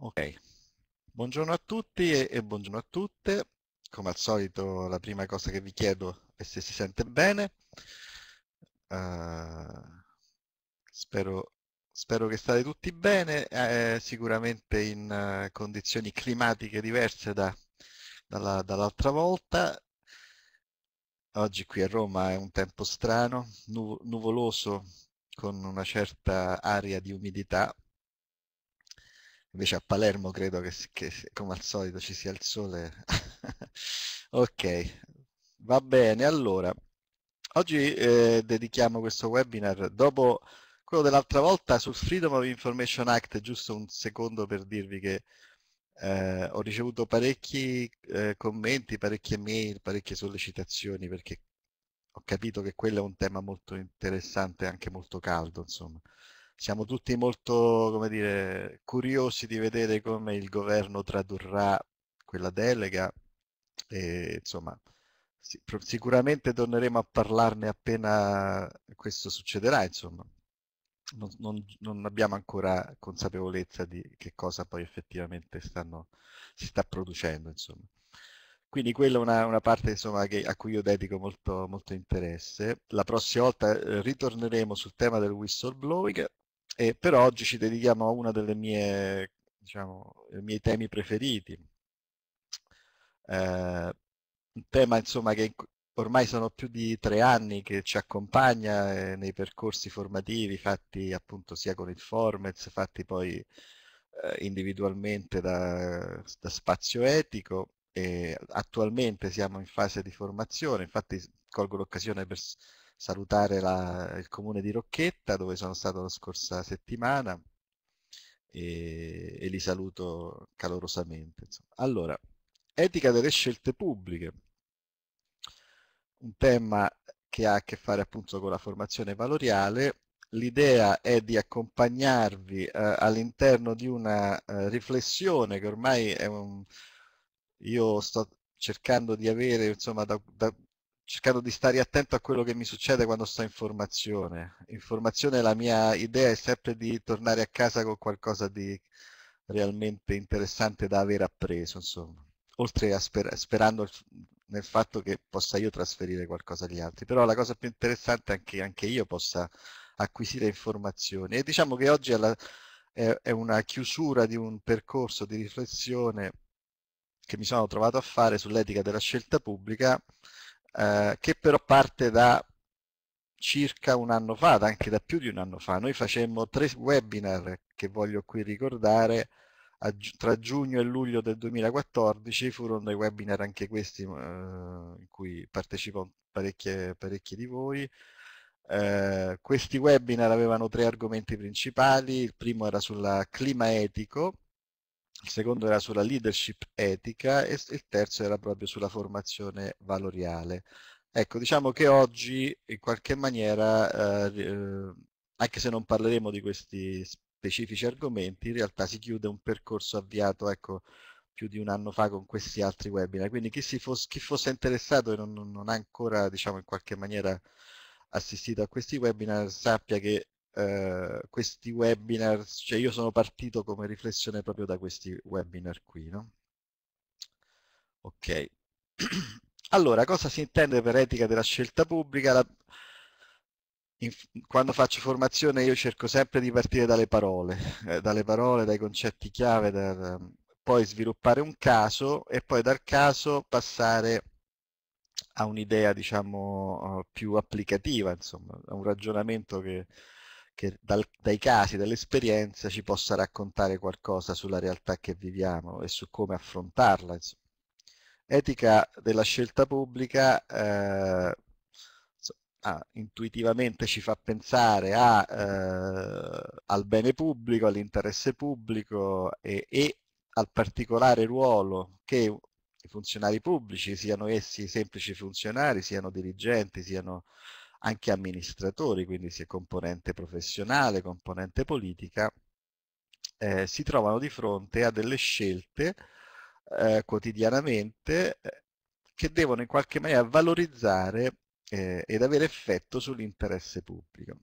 Ok, buongiorno a tutti e, e, buongiorno a tutte. Come al solito la prima cosa che vi chiedo è se si sente bene. Uh, spero, spero, che state tutti bene, eh, sicuramente in uh, condizioni climatiche diverse da, dalla, dall'altra volta. Oggi qui a Roma è un tempo strano, nu nuvoloso, con una certa aria di umidità, Invece a Palermo credo che, che come al solito ci sia il sole. ok, va bene. Allora, oggi eh, dedichiamo questo webinar dopo quello dell'altra volta sul Freedom of Information Act, giusto un secondo per dirvi che eh, ho ricevuto parecchi eh, commenti, parecchie mail, parecchie sollecitazioni perché ho capito che quello è un tema molto interessante e anche molto caldo, insomma siamo tutti molto come dire, curiosi di vedere come il governo tradurrà quella delega e insomma sicuramente torneremo a parlarne appena questo succederà, insomma. Non, non, non abbiamo ancora consapevolezza di che cosa poi effettivamente stanno, si sta producendo, insomma. Quindi quella è una, una parte insomma, che, a cui io dedico molto, molto interesse. La prossima volta eh, ritorneremo sul tema del whistleblowing e per oggi ci dedichiamo a uno dei diciamo, miei temi preferiti, eh, un tema insomma, che ormai sono più di tre anni che ci accompagna eh, nei percorsi formativi fatti appunto sia con il Formez, fatti poi eh, individualmente da, da, Spazio Etico e attualmente siamo in fase di formazione, infatti colgo l'occasione per salutare la, il comune di Rocchetta dove sono stato la scorsa settimana e, e li saluto calorosamente. Insomma. Allora, etica delle scelte pubbliche, un tema che ha a che fare appunto con la formazione valoriale, l'idea è di accompagnarvi eh, all'interno di una eh, riflessione che ormai è un... io sto cercando di avere insomma da, da, cercato di stare attento a quello che mi succede quando sto in formazione. In formazione la mia idea è sempre di tornare a casa con qualcosa di realmente interessante da aver appreso, insomma. Oltre a sper sperando nel fatto che possa io trasferire qualcosa agli altri. Però la cosa più interessante è che anche io possa acquisire informazioni. E diciamo che oggi alla, è, è una chiusura di un percorso di riflessione che mi sono trovato a fare sull'etica della scelta pubblica eh, che però parte da circa un anno fa, anche da più di un anno fa. Noi facemmo tre webinar che voglio qui ricordare a, tra giugno e luglio del 2014, furono dei webinar anche questi eh, in cui partecipano parecchi di voi. Eh, questi webinar avevano tre argomenti principali, il primo era sul clima etico, il secondo era sulla leadership etica e il terzo era proprio sulla formazione valoriale. Ecco, diciamo che oggi in qualche maniera, eh, eh, anche se non parleremo di questi specifici argomenti, in realtà si chiude un percorso avviato ecco, più di un anno fa con questi altri webinar, quindi chi, fosse, chi fosse, interessato e non, non, ha ancora diciamo, in qualche maniera assistito a questi webinar sappia che eh, questi webinar, cioè io sono partito come riflessione proprio da questi webinar qui, no? Ok. Allora, cosa si intende per etica della scelta pubblica? La... In... Quando faccio formazione io cerco sempre di partire dalle parole, eh, dalle parole, dai concetti chiave, da... poi sviluppare un caso e poi dal caso passare a un'idea diciamo più applicativa, insomma, a un ragionamento che che dal, dai casi, dall'esperienza ci possa raccontare qualcosa sulla realtà che viviamo e su come affrontarla. Insomma. Etica della scelta pubblica eh, ah, intuitivamente ci fa pensare a, eh, al bene pubblico, all'interesse pubblico e, e al particolare ruolo che i funzionari pubblici, siano essi semplici funzionari, siano dirigenti, siano anche amministratori, quindi sia componente professionale, componente politica, eh, si trovano di fronte a delle scelte eh, quotidianamente eh, che devono in qualche maniera valorizzare eh, ed avere effetto sull'interesse pubblico.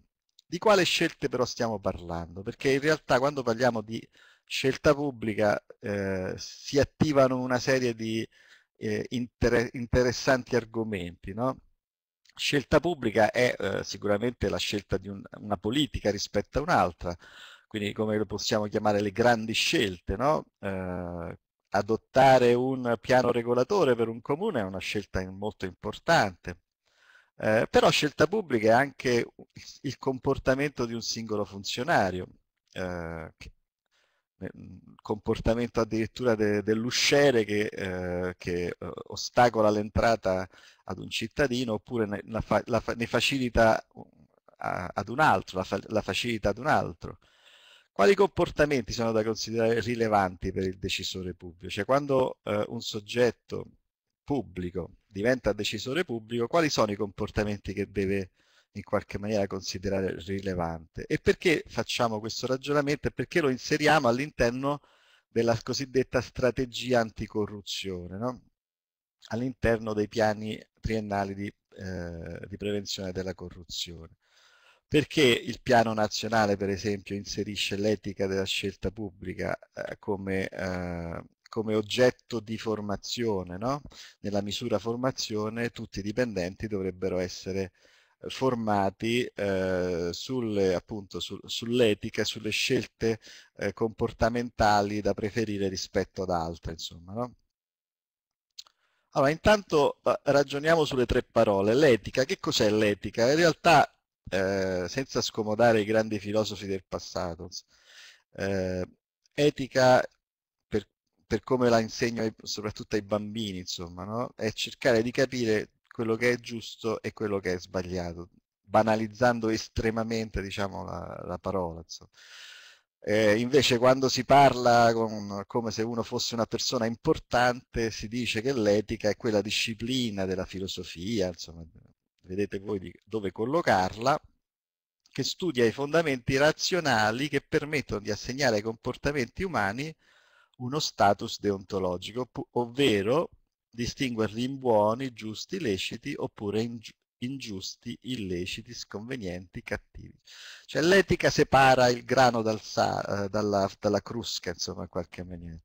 Di quale scelte però stiamo parlando? Perché in realtà quando parliamo di scelta pubblica eh, si attivano una serie di eh, inter interessanti argomenti, no? Scelta pubblica è eh, sicuramente la scelta di un, una politica rispetto a un'altra, quindi come lo possiamo chiamare le grandi scelte, no? eh, adottare un piano regolatore per un comune è una scelta molto importante, eh, però scelta pubblica è anche il comportamento di un singolo funzionario, eh, eh, comportamento addirittura de, dell'usciere che, eh, che, eh, ostacola l'entrata ad un cittadino oppure ne, la fa, la ne facilita uh, a, ad un altro, la, fa, la, facilita ad un altro. Quali comportamenti sono da considerare rilevanti per il decisore pubblico? Cioè quando eh, un soggetto pubblico diventa decisore pubblico, quali sono i comportamenti che deve in qualche maniera considerare rilevante. E perché facciamo questo ragionamento? Perché lo inseriamo all'interno della cosiddetta strategia anticorruzione, no? all'interno dei piani triennali di, eh, di prevenzione della corruzione. Perché il piano nazionale, per esempio, inserisce l'etica della scelta pubblica eh, come, eh, come, oggetto di formazione? No? Nella misura formazione tutti i dipendenti dovrebbero essere formati eh, sulle, appunto, su, sull'etica sulle scelte eh, comportamentali da preferire rispetto ad altre. Insomma, no? Allora, intanto eh, ragioniamo sulle tre parole. L'etica, che cos'è l'etica? In realtà, eh, senza scomodare i grandi filosofi del passato, eh, etica per, per, come la insegno ai, soprattutto ai bambini, insomma, no? è cercare di capire quello che è giusto e quello che è sbagliato, banalizzando estremamente diciamo, la, la parola. Eh, invece quando si parla con, come se uno fosse una persona importante si dice che l'etica è quella disciplina della filosofia, insomma, vedete voi di, dove collocarla, che studia i fondamenti razionali che permettono di assegnare ai comportamenti umani uno status deontologico, ovvero distinguerli in buoni, giusti, leciti oppure ingi ingiusti, illeciti, sconvenienti, cattivi. Cioè l'etica separa il grano dal eh, dalla, dalla, crusca, insomma, in qualche maniera.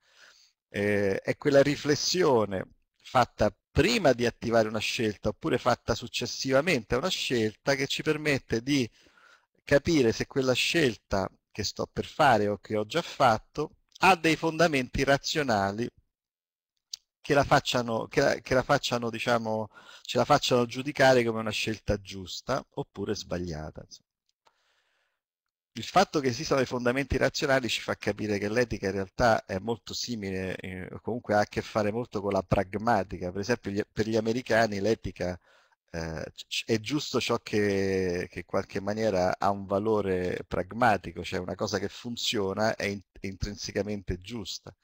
Eh, è quella riflessione fatta prima di attivare una scelta oppure fatta successivamente a una scelta che ci permette di capire se quella scelta che sto per fare o che ho già fatto ha dei fondamenti razionali che la facciano, che la, che la facciano diciamo, ce la facciano giudicare come una scelta giusta oppure sbagliata. Il fatto che esistano i fondamenti razionali ci fa capire che l'etica in realtà è molto simile, eh, comunque ha a che fare molto con la pragmatica. Per esempio gli, per gli americani l'etica eh, è giusto ciò che, che, in qualche maniera ha un valore pragmatico, cioè una cosa che funziona è, in, è intrinsecamente giusta.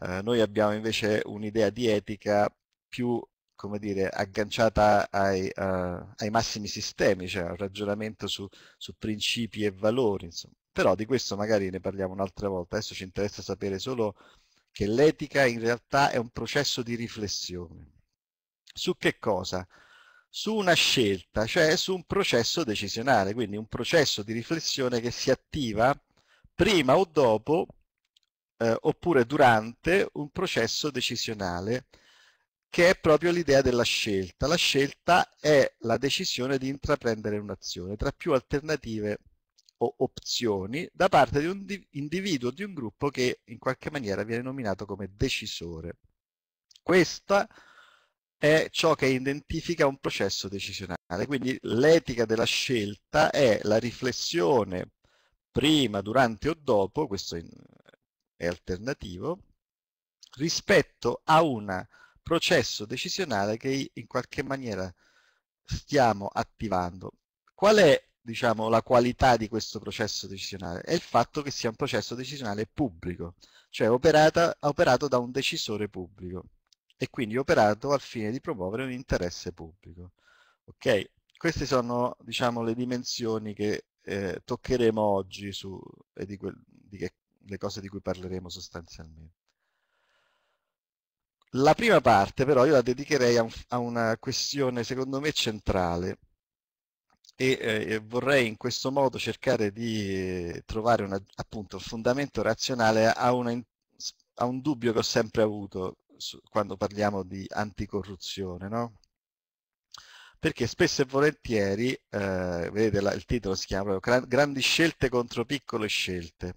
Eh, noi abbiamo invece un'idea di etica più come dire, agganciata ai, uh, ai massimi sistemi, cioè al ragionamento su, su, principi e valori. Insomma. Però di questo magari ne parliamo un'altra volta, adesso ci interessa sapere solo che l'etica in realtà è un processo di riflessione. Su che cosa? Su una scelta, cioè su un processo decisionale, quindi un processo di riflessione che si attiva prima o dopo eh, oppure durante un processo decisionale che è proprio l'idea della scelta. La scelta è la decisione di intraprendere un'azione tra più alternative o opzioni da parte di un individuo o di un gruppo che in qualche maniera viene nominato come decisore. Questa è ciò che identifica un processo decisionale, quindi l'etica della scelta è la riflessione prima, durante o dopo, questo in, è alternativo rispetto a un processo decisionale che in qualche maniera stiamo attivando. Qual è diciamo, la qualità di questo processo decisionale? È il fatto che sia un processo decisionale pubblico, cioè operata, operato da un decisore pubblico e quindi operato al fine di promuovere un interesse pubblico. Okay? Queste sono diciamo, le dimensioni che eh, toccheremo oggi su, e di, quel, di, che, le cose di cui parleremo sostanzialmente. La prima parte però io la dedicherei a, un, a una questione secondo me centrale e eh, vorrei in questo modo cercare di trovare una, appunto un fondamento razionale a, una, a, un dubbio che ho sempre avuto su, quando parliamo di anticorruzione, no? Perché spesso e volentieri, eh, vedete la, il titolo si chiama proprio Grandi scelte contro piccole scelte.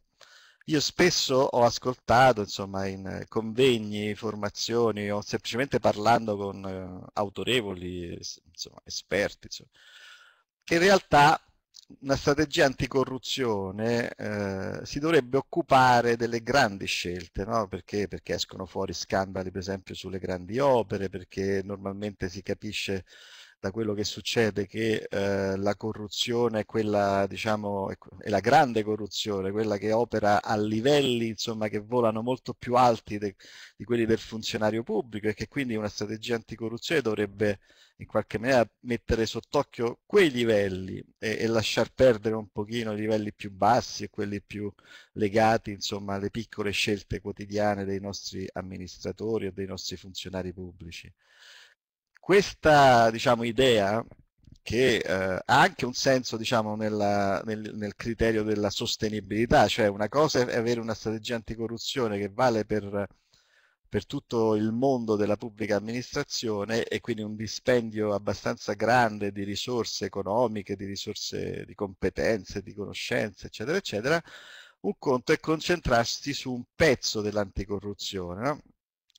Io spesso ho ascoltato, insomma, in eh, convegni, formazioni o semplicemente parlando con eh, autorevoli insomma, esperti, insomma. in realtà una strategia anticorruzione eh, si dovrebbe occupare delle grandi scelte, no? perché? perché escono fuori scandali per esempio sulle grandi opere, perché normalmente si capisce da quello che succede che eh, la corruzione è quella, diciamo, è la grande corruzione, quella che opera a livelli insomma, che volano molto più alti de, di quelli del funzionario pubblico e che quindi una strategia anticorruzione dovrebbe in qualche maniera mettere sott'occhio quei livelli e, e, lasciar perdere un pochino i livelli più bassi e quelli più legati insomma, alle piccole scelte quotidiane dei nostri amministratori o dei nostri funzionari pubblici. Questa diciamo, idea, che eh, ha anche un senso diciamo, nella, nel, nel, criterio della sostenibilità, cioè una cosa è avere una strategia anticorruzione che vale per, per tutto il mondo della pubblica amministrazione e quindi un dispendio abbastanza grande di risorse economiche, di risorse di competenze, di conoscenze, eccetera, eccetera, un conto è concentrarsi su un pezzo dell'anticorruzione, no?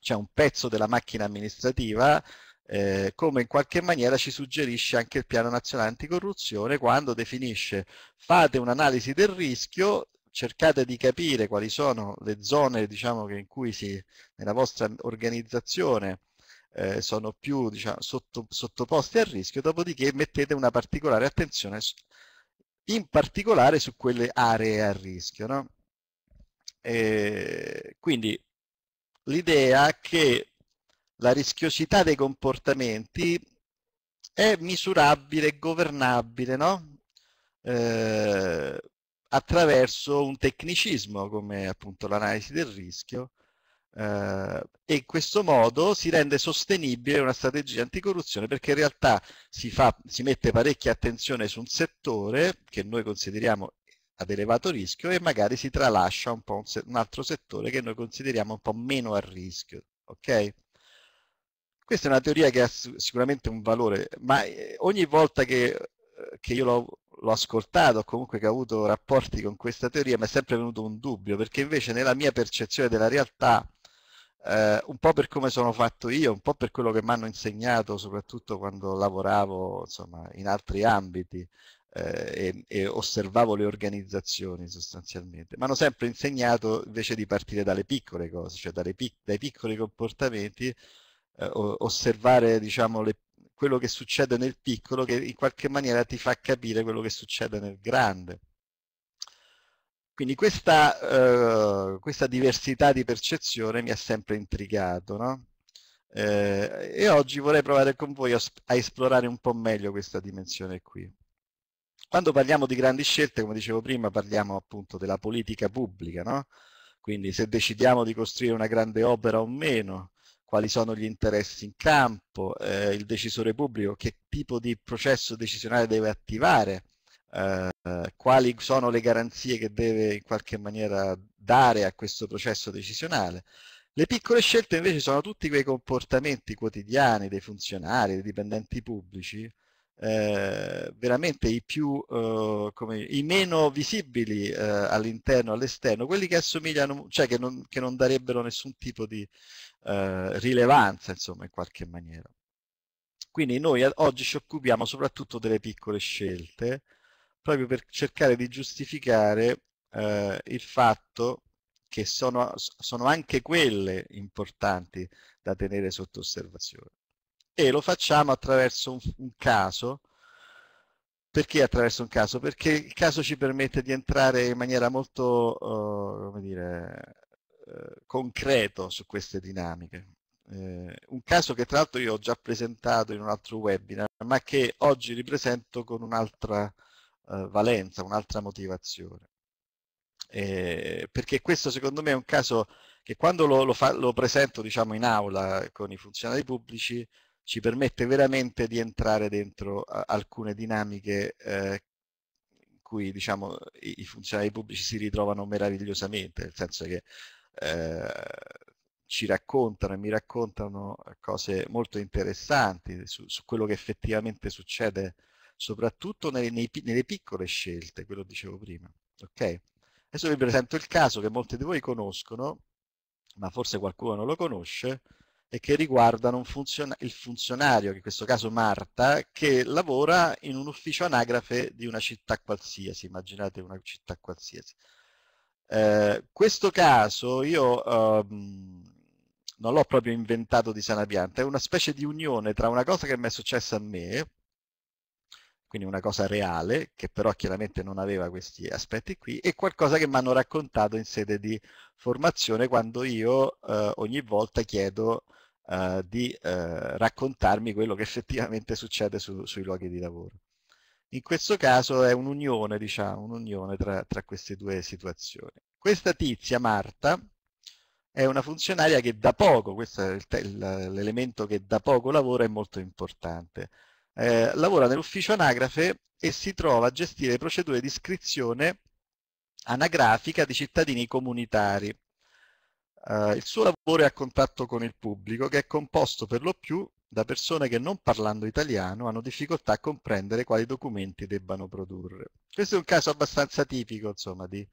cioè un pezzo della macchina amministrativa eh, come in qualche maniera ci suggerisce anche il piano nazionale anticorruzione quando definisce fate un'analisi del rischio, cercate di capire quali sono le zone diciamo, in cui si, nella vostra organizzazione eh, sono più diciamo, sotto, sottoposti al rischio, dopodiché mettete una particolare attenzione in particolare su quelle aree a rischio. No? Eh, quindi l'idea che la rischiosità dei comportamenti è misurabile, governabile, no? eh, attraverso un tecnicismo come appunto l'analisi del rischio eh, e in questo modo si rende sostenibile una strategia anticorruzione perché in realtà si, fa, si mette parecchia attenzione su un settore che noi consideriamo ad elevato rischio e magari si tralascia un, po un, un altro settore che noi consideriamo un po' meno a rischio. Okay? Questa è una teoria che ha sicuramente un valore, ma eh, ogni volta che, eh, che io l'ho, l'ho ascoltato o comunque che ho avuto rapporti con questa teoria mi è sempre venuto un dubbio, perché invece nella mia percezione della realtà, eh, un po' per come sono fatto io, un po' per quello che mi hanno insegnato, soprattutto quando lavoravo insomma, in altri ambiti, eh, e, e, osservavo le organizzazioni sostanzialmente. Mi hanno sempre insegnato invece di partire dalle piccole cose, cioè pic- dai piccoli comportamenti eh, osservare diciamo, le, quello che succede nel piccolo che in qualche maniera ti fa capire quello che succede nel grande. Quindi questa, eh, questa diversità di percezione mi ha sempre intrigato, no? eh, e oggi vorrei provare con voi a, a esplorare un po' meglio questa dimensione qui. Quando parliamo di grandi scelte, come dicevo prima, parliamo appunto della politica pubblica, no? Quindi se decidiamo di costruire una grande opera o meno, quali sono gli interessi in campo, eh, il decisore pubblico, che tipo di processo decisionale deve attivare, eh, quali sono le garanzie che deve in qualche maniera dare a questo processo decisionale. Le piccole scelte invece sono tutti quei comportamenti quotidiani dei funzionari, dei dipendenti pubblici, eh, veramente i, più, eh, come, i meno visibili eh, all'interno, all'esterno, quelli che assomigliano, cioè che non, che non darebbero nessun tipo di, eh, rilevanza, insomma, in qualche maniera. Quindi noi oggi ci occupiamo soprattutto delle piccole scelte, proprio per cercare di giustificare eh, il fatto che sono, sono anche quelle importanti da tenere sotto osservazione. E lo facciamo attraverso un, un caso, perché attraverso un caso? Perché il caso ci permette di entrare in maniera molto, uh, come dire, eh, concreto su queste dinamiche. Eh, un caso che tra l'altro io ho già presentato in un altro webinar, ma che oggi ripresento con un'altra eh, valenza, un'altra motivazione. Eh, perché questo secondo me è un caso che quando lo, lo, fa, lo presento diciamo, in aula con i funzionari pubblici ci permette veramente di entrare dentro alcune dinamiche eh, in cui diciamo, i, i funzionari pubblici si ritrovano meravigliosamente, nel senso che Ehm, ci raccontano e mi raccontano cose molto interessanti su, su quello che effettivamente succede, soprattutto nei, nei, nelle piccole scelte, quello dicevo prima. Okay? Adesso vi presento il caso che molti di voi conoscono, ma forse qualcuno non lo conosce, e che riguardano funziona il funzionario, in questo caso Marta, che lavora in un ufficio anagrafe di una città qualsiasi, immaginate una città qualsiasi. Eh, questo caso io um, non l'ho proprio inventato di sana pianta, è una specie di unione tra una cosa che mi è successa a me, quindi una cosa reale, che però chiaramente non aveva questi aspetti qui, e qualcosa che mi hanno raccontato in sede di formazione quando io eh, ogni volta chiedo eh, di eh, raccontarmi quello che effettivamente succede su, sui luoghi di lavoro. In questo caso è un'unione, diciamo, un'unione tra, tra queste due situazioni. Questa tizia, Marta, è una funzionaria che da poco, questo è l'elemento che da poco lavora, è molto importante. Eh, lavora nell'ufficio anagrafe e si trova a gestire procedure di iscrizione anagrafica di cittadini comunitari. Eh, il suo lavoro è a contatto con il pubblico, che è composto per lo più da persone che non parlando italiano hanno difficoltà a comprendere quali documenti debbano produrre. Questo è un caso abbastanza tipico insomma, di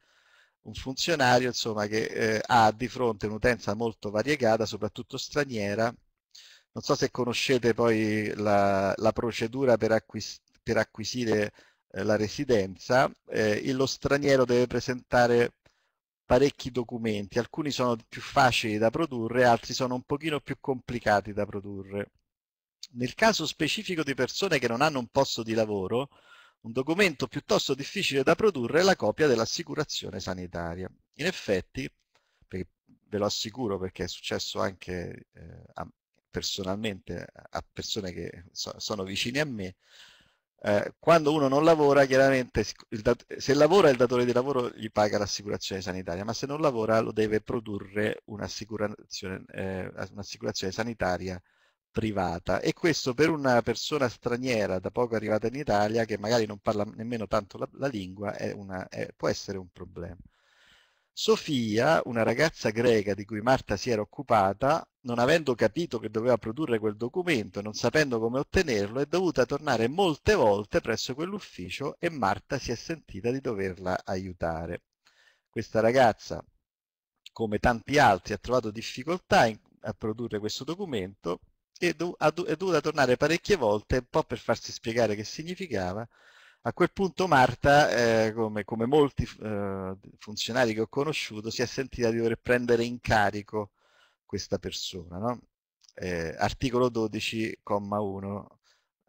un funzionario insomma, che eh, ha di fronte un'utenza molto variegata, soprattutto straniera. Non so se conoscete poi la, la procedura per, acquis per acquisire eh, la residenza, eh, lo straniero deve presentare parecchi documenti, alcuni sono più facili da produrre, altri sono un pochino più complicati da produrre nel caso specifico di persone che non hanno un posto di lavoro, un documento piuttosto difficile da produrre è la copia dell'assicurazione sanitaria. In effetti, ve lo assicuro perché è successo anche eh, a, personalmente a persone che so, sono vicine a me, eh, quando uno non lavora, chiaramente se lavora il datore di lavoro gli paga l'assicurazione sanitaria, ma se non lavora lo deve produrre eh, un'assicurazione eh, un sanitaria privata e questo per una persona straniera da poco arrivata in Italia che magari non parla nemmeno tanto la, la lingua è una, è, può essere un problema. Sofia, una ragazza greca di cui Marta si era occupata, non avendo capito che doveva produrre quel documento non sapendo come ottenerlo, è dovuta tornare molte volte presso quell'ufficio e Marta si è sentita di doverla aiutare. Questa ragazza, come tanti altri, ha trovato difficoltà in, a produrre questo documento e do, è dovuta tornare parecchie volte, un po' per farsi spiegare che significava. A quel punto Marta, eh, come, come, molti eh, funzionari che ho conosciuto, si è sentita di dover prendere in carico questa persona. No? Eh, articolo 12,1,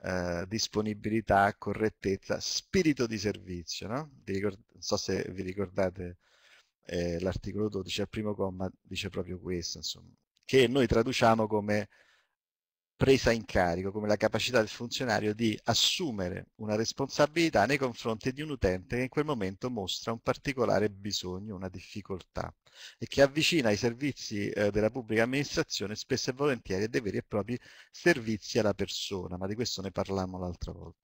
eh, disponibilità, correttezza, spirito di servizio. No? Ricord- non so se vi ricordate eh, l'articolo 12 al primo comma dice proprio questo, insomma, che noi traduciamo come presa in carico, come la capacità del funzionario di assumere una responsabilità nei confronti di un utente che in quel momento mostra un particolare bisogno, una difficoltà e che avvicina i servizi eh, della pubblica amministrazione spesso e volentieri a dei veri e propri servizi alla persona, ma di questo ne parlammo l'altra volta.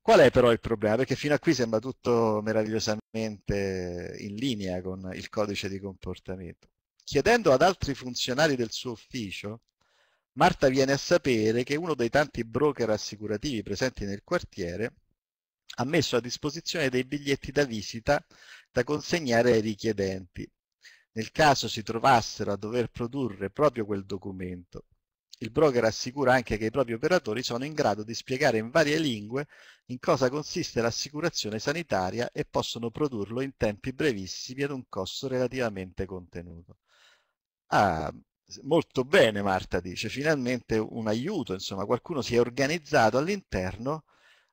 Qual è però il problema? Perché fino a qui sembra tutto meravigliosamente in linea con il codice di comportamento. Chiedendo ad altri funzionari del suo ufficio Marta viene a sapere che uno dei tanti broker assicurativi presenti nel quartiere ha messo a disposizione dei biglietti da visita da consegnare ai richiedenti, nel caso si trovassero a dover produrre proprio quel documento. Il broker assicura anche che i propri operatori sono in grado di spiegare in varie lingue in cosa consiste l'assicurazione sanitaria e possono produrlo in tempi brevissimi ad un costo relativamente contenuto. Ah, Molto bene Marta dice, finalmente un aiuto, insomma qualcuno si è organizzato all'interno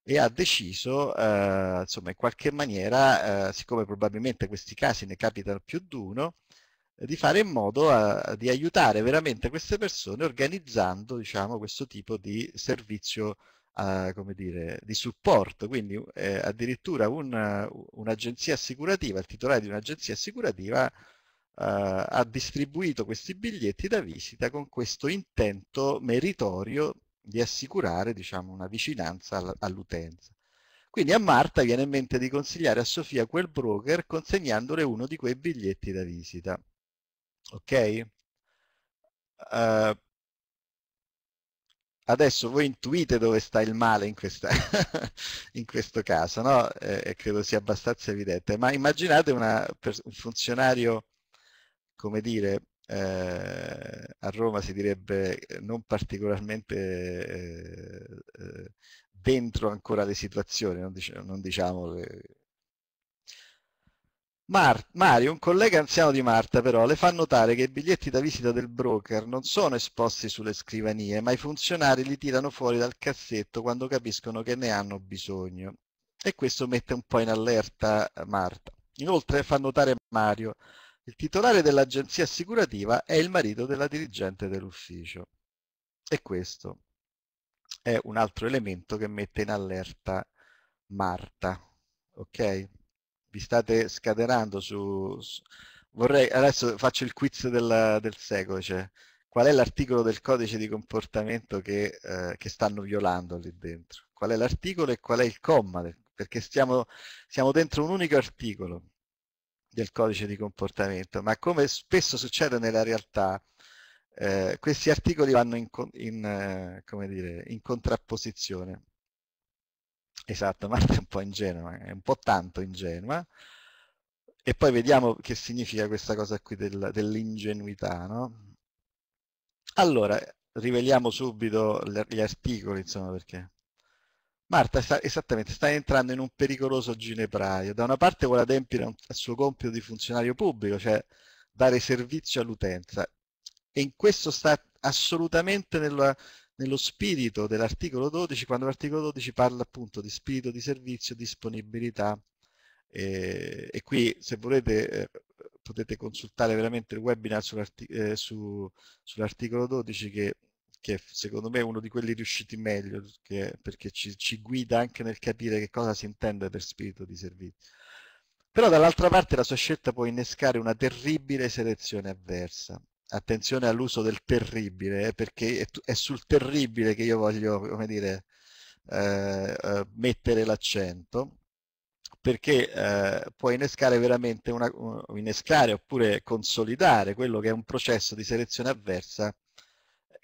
e ha deciso, eh, insomma in qualche maniera, eh, siccome probabilmente questi casi ne capitano più di uno, di fare in modo a, eh, di aiutare veramente queste persone organizzando diciamo, questo tipo di servizio a, eh, dire, di supporto. Quindi eh, addirittura un'agenzia assicurativa, il titolare di un'agenzia assicurativa eh, ha distribuito questi biglietti da visita con questo intento meritorio di assicurare diciamo, una vicinanza all'utenza. Quindi a Marta viene in mente di consigliare a Sofia quel broker consegnandole uno di quei biglietti da visita. Ok? Uh, adesso voi intuite dove sta il male in, questa, in questo caso, no? Eh, e eh, credo sia abbastanza evidente, ma immaginate una, un funzionario come dire, eh, a Roma si direbbe eh, non particolarmente eh, eh, dentro ancora le situazioni, non, dic non diciamo che... Mar Mario, un collega anziano di Marta però, le fa notare che i biglietti da visita del broker non sono esposti sulle scrivanie, ma i funzionari li tirano fuori dal cassetto quando capiscono che ne hanno bisogno. E questo mette un po' in allerta Marta. Inoltre fa notare Mario il titolare dell'agenzia assicurativa è il marito della dirigente dell'ufficio. E questo è un altro elemento che mette in allerta Marta. Ok? Vi state scatenando su... su vorrei, adesso faccio il quiz del, del secolo, cioè, qual è l'articolo del codice di comportamento che, eh, che, stanno violando lì dentro? Qual è l'articolo e qual è il comma? Perché stiamo, siamo dentro un unico articolo del codice di comportamento, ma come spesso succede nella realtà, eh, questi articoli vanno in, in, eh, dire, in, contrapposizione. Esatto, Marta è un po' ingenua, è un po' tanto ingenua. E poi vediamo che significa questa cosa qui del, dell'ingenuità. No? Allora, riveliamo subito gli articoli, insomma, perché Marta sta, esattamente, sta entrando in un pericoloso ginepraio. Da una parte vuole adempiere al suo compito di funzionario pubblico, cioè dare servizio all'utenza, e in questo sta assolutamente nella, nello spirito dell'articolo 12, quando l'articolo 12 parla appunto di spirito di servizio, disponibilità, eh, e qui se volete eh, potete consultare veramente il webinar sull'articolo eh, su, sull 12 che che secondo me è uno di quelli riusciti meglio, che, perché ci, ci, guida anche nel capire che cosa si intende per spirito di servizio. Però dall'altra parte la sua scelta può innescare una terribile selezione avversa. Attenzione all'uso del terribile, eh, perché è, è, sul terribile che io voglio, come dire, eh, eh, mettere l'accento perché eh, può innescare veramente una, uh, innescare oppure consolidare quello che è un processo di selezione avversa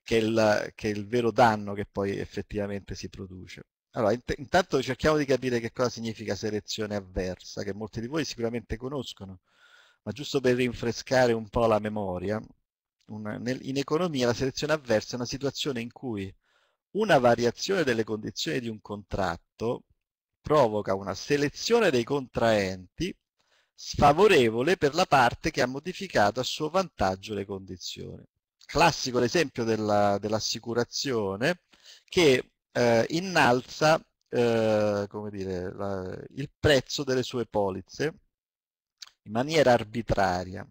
che è, il, che è il vero danno che poi effettivamente si produce. Allora, intanto cerchiamo di capire che cosa significa selezione avversa, che molti di voi sicuramente conoscono, ma giusto per rinfrescare un po' la memoria, una, nel, in economia la selezione avversa è una situazione in cui una variazione delle condizioni di un contratto provoca una selezione dei contraenti sfavorevole per la parte che ha modificato a suo vantaggio le condizioni classico l'esempio dell'assicurazione dell che eh, innalza eh, dire, la, il prezzo delle sue polizze in maniera arbitraria.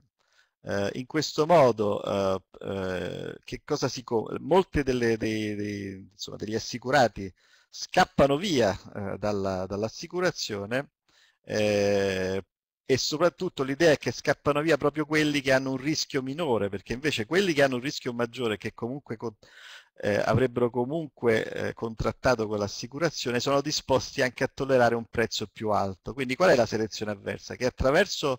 Eh, in questo modo eh, eh, si, molti delle, dei, dei, insomma, degli assicurati scappano via eh, dall'assicurazione dall e soprattutto l'idea è che scappano via proprio quelli che hanno un rischio minore, perché invece quelli che hanno un rischio maggiore, che comunque eh, avrebbero comunque eh, contrattato con l'assicurazione, sono disposti anche a tollerare un prezzo più alto. Quindi qual è la selezione avversa? Che attraverso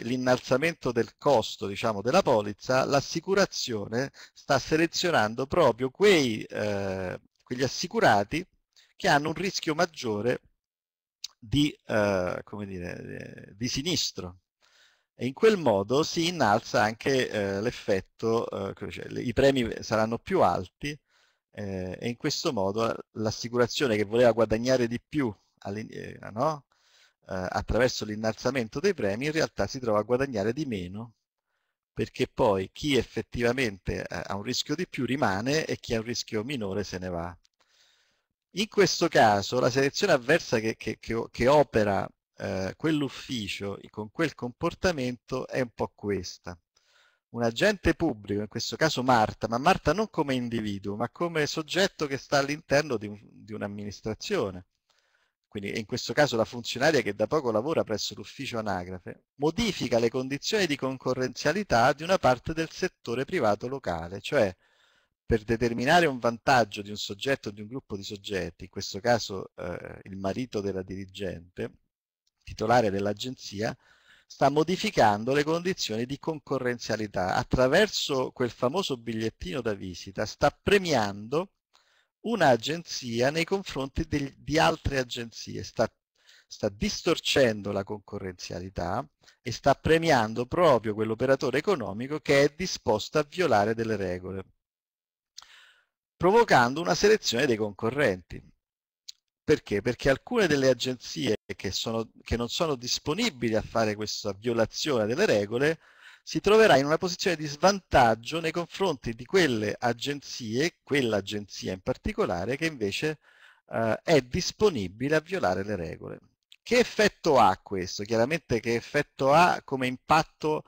l'innalzamento del costo diciamo, della polizza, l'assicurazione sta selezionando proprio quei, eh, quegli assicurati che hanno un rischio maggiore di, eh, come dire, eh, di sinistro. E in quel modo si innalza anche eh, l'effetto, cioè, i premi saranno più alti eh, e in questo modo l'assicurazione che voleva guadagnare di più no? attraverso l'innalzamento dei premi in realtà si trova a guadagnare di meno perché poi chi effettivamente ha un rischio di più rimane e chi ha un rischio minore se ne va. In questo caso la selezione avversa che, che, che, che opera eh, quell'ufficio con quel comportamento è un po' questa. Un agente pubblico, in questo caso Marta, ma Marta non come individuo, ma come soggetto che sta all'interno di, di un'amministrazione, quindi in questo caso la funzionaria che da poco lavora presso l'ufficio anagrafe, modifica le condizioni di concorrenzialità di una parte del settore privato locale, cioè per determinare un vantaggio di un soggetto o di un gruppo di soggetti, in questo caso eh, il marito della dirigente, titolare dell'agenzia, sta modificando le condizioni di concorrenzialità. Attraverso quel famoso bigliettino da visita sta premiando un'agenzia nei confronti del, di altre agenzie, sta, sta distorcendo la concorrenzialità e sta premiando proprio quell'operatore economico che è disposto a violare delle regole provocando una selezione dei concorrenti. Perché? Perché alcune delle agenzie che, sono, che non sono disponibili a fare questa violazione delle regole si troverà in una posizione di svantaggio nei confronti di quelle agenzie, quell'agenzia in particolare, che invece eh, è disponibile a violare le regole. Che effetto ha questo? Chiaramente che effetto ha come impatto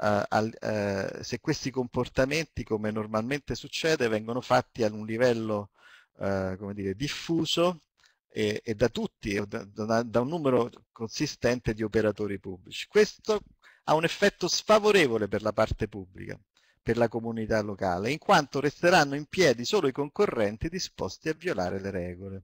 eh, al, eh, se questi comportamenti, come normalmente succede, vengono fatti ad un livello eh, come dire, diffuso e, e da tutti, da, da, da un numero consistente di operatori pubblici. Questo ha un effetto sfavorevole per la parte pubblica per la comunità locale, in quanto resteranno in piedi solo i concorrenti disposti a violare le regole.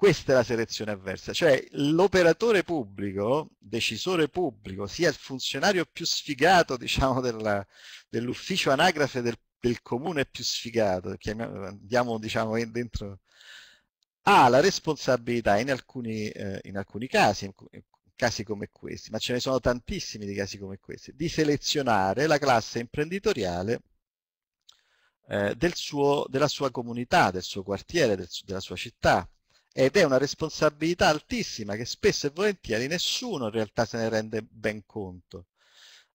Questa è la selezione avversa, cioè l'operatore pubblico, decisore pubblico, sia il funzionario più sfigato diciamo, dell'ufficio anagrafe del, del, comune più sfigato, andiamo diciamo, dentro, ha la responsabilità in alcuni, eh, in alcuni casi, in casi come questi, ma ce ne sono tantissimi di casi come questi, di selezionare la classe imprenditoriale eh, del suo, della sua comunità, del suo quartiere, del, della sua città ed è una responsabilità altissima che spesso e volentieri nessuno in realtà se ne rende ben conto.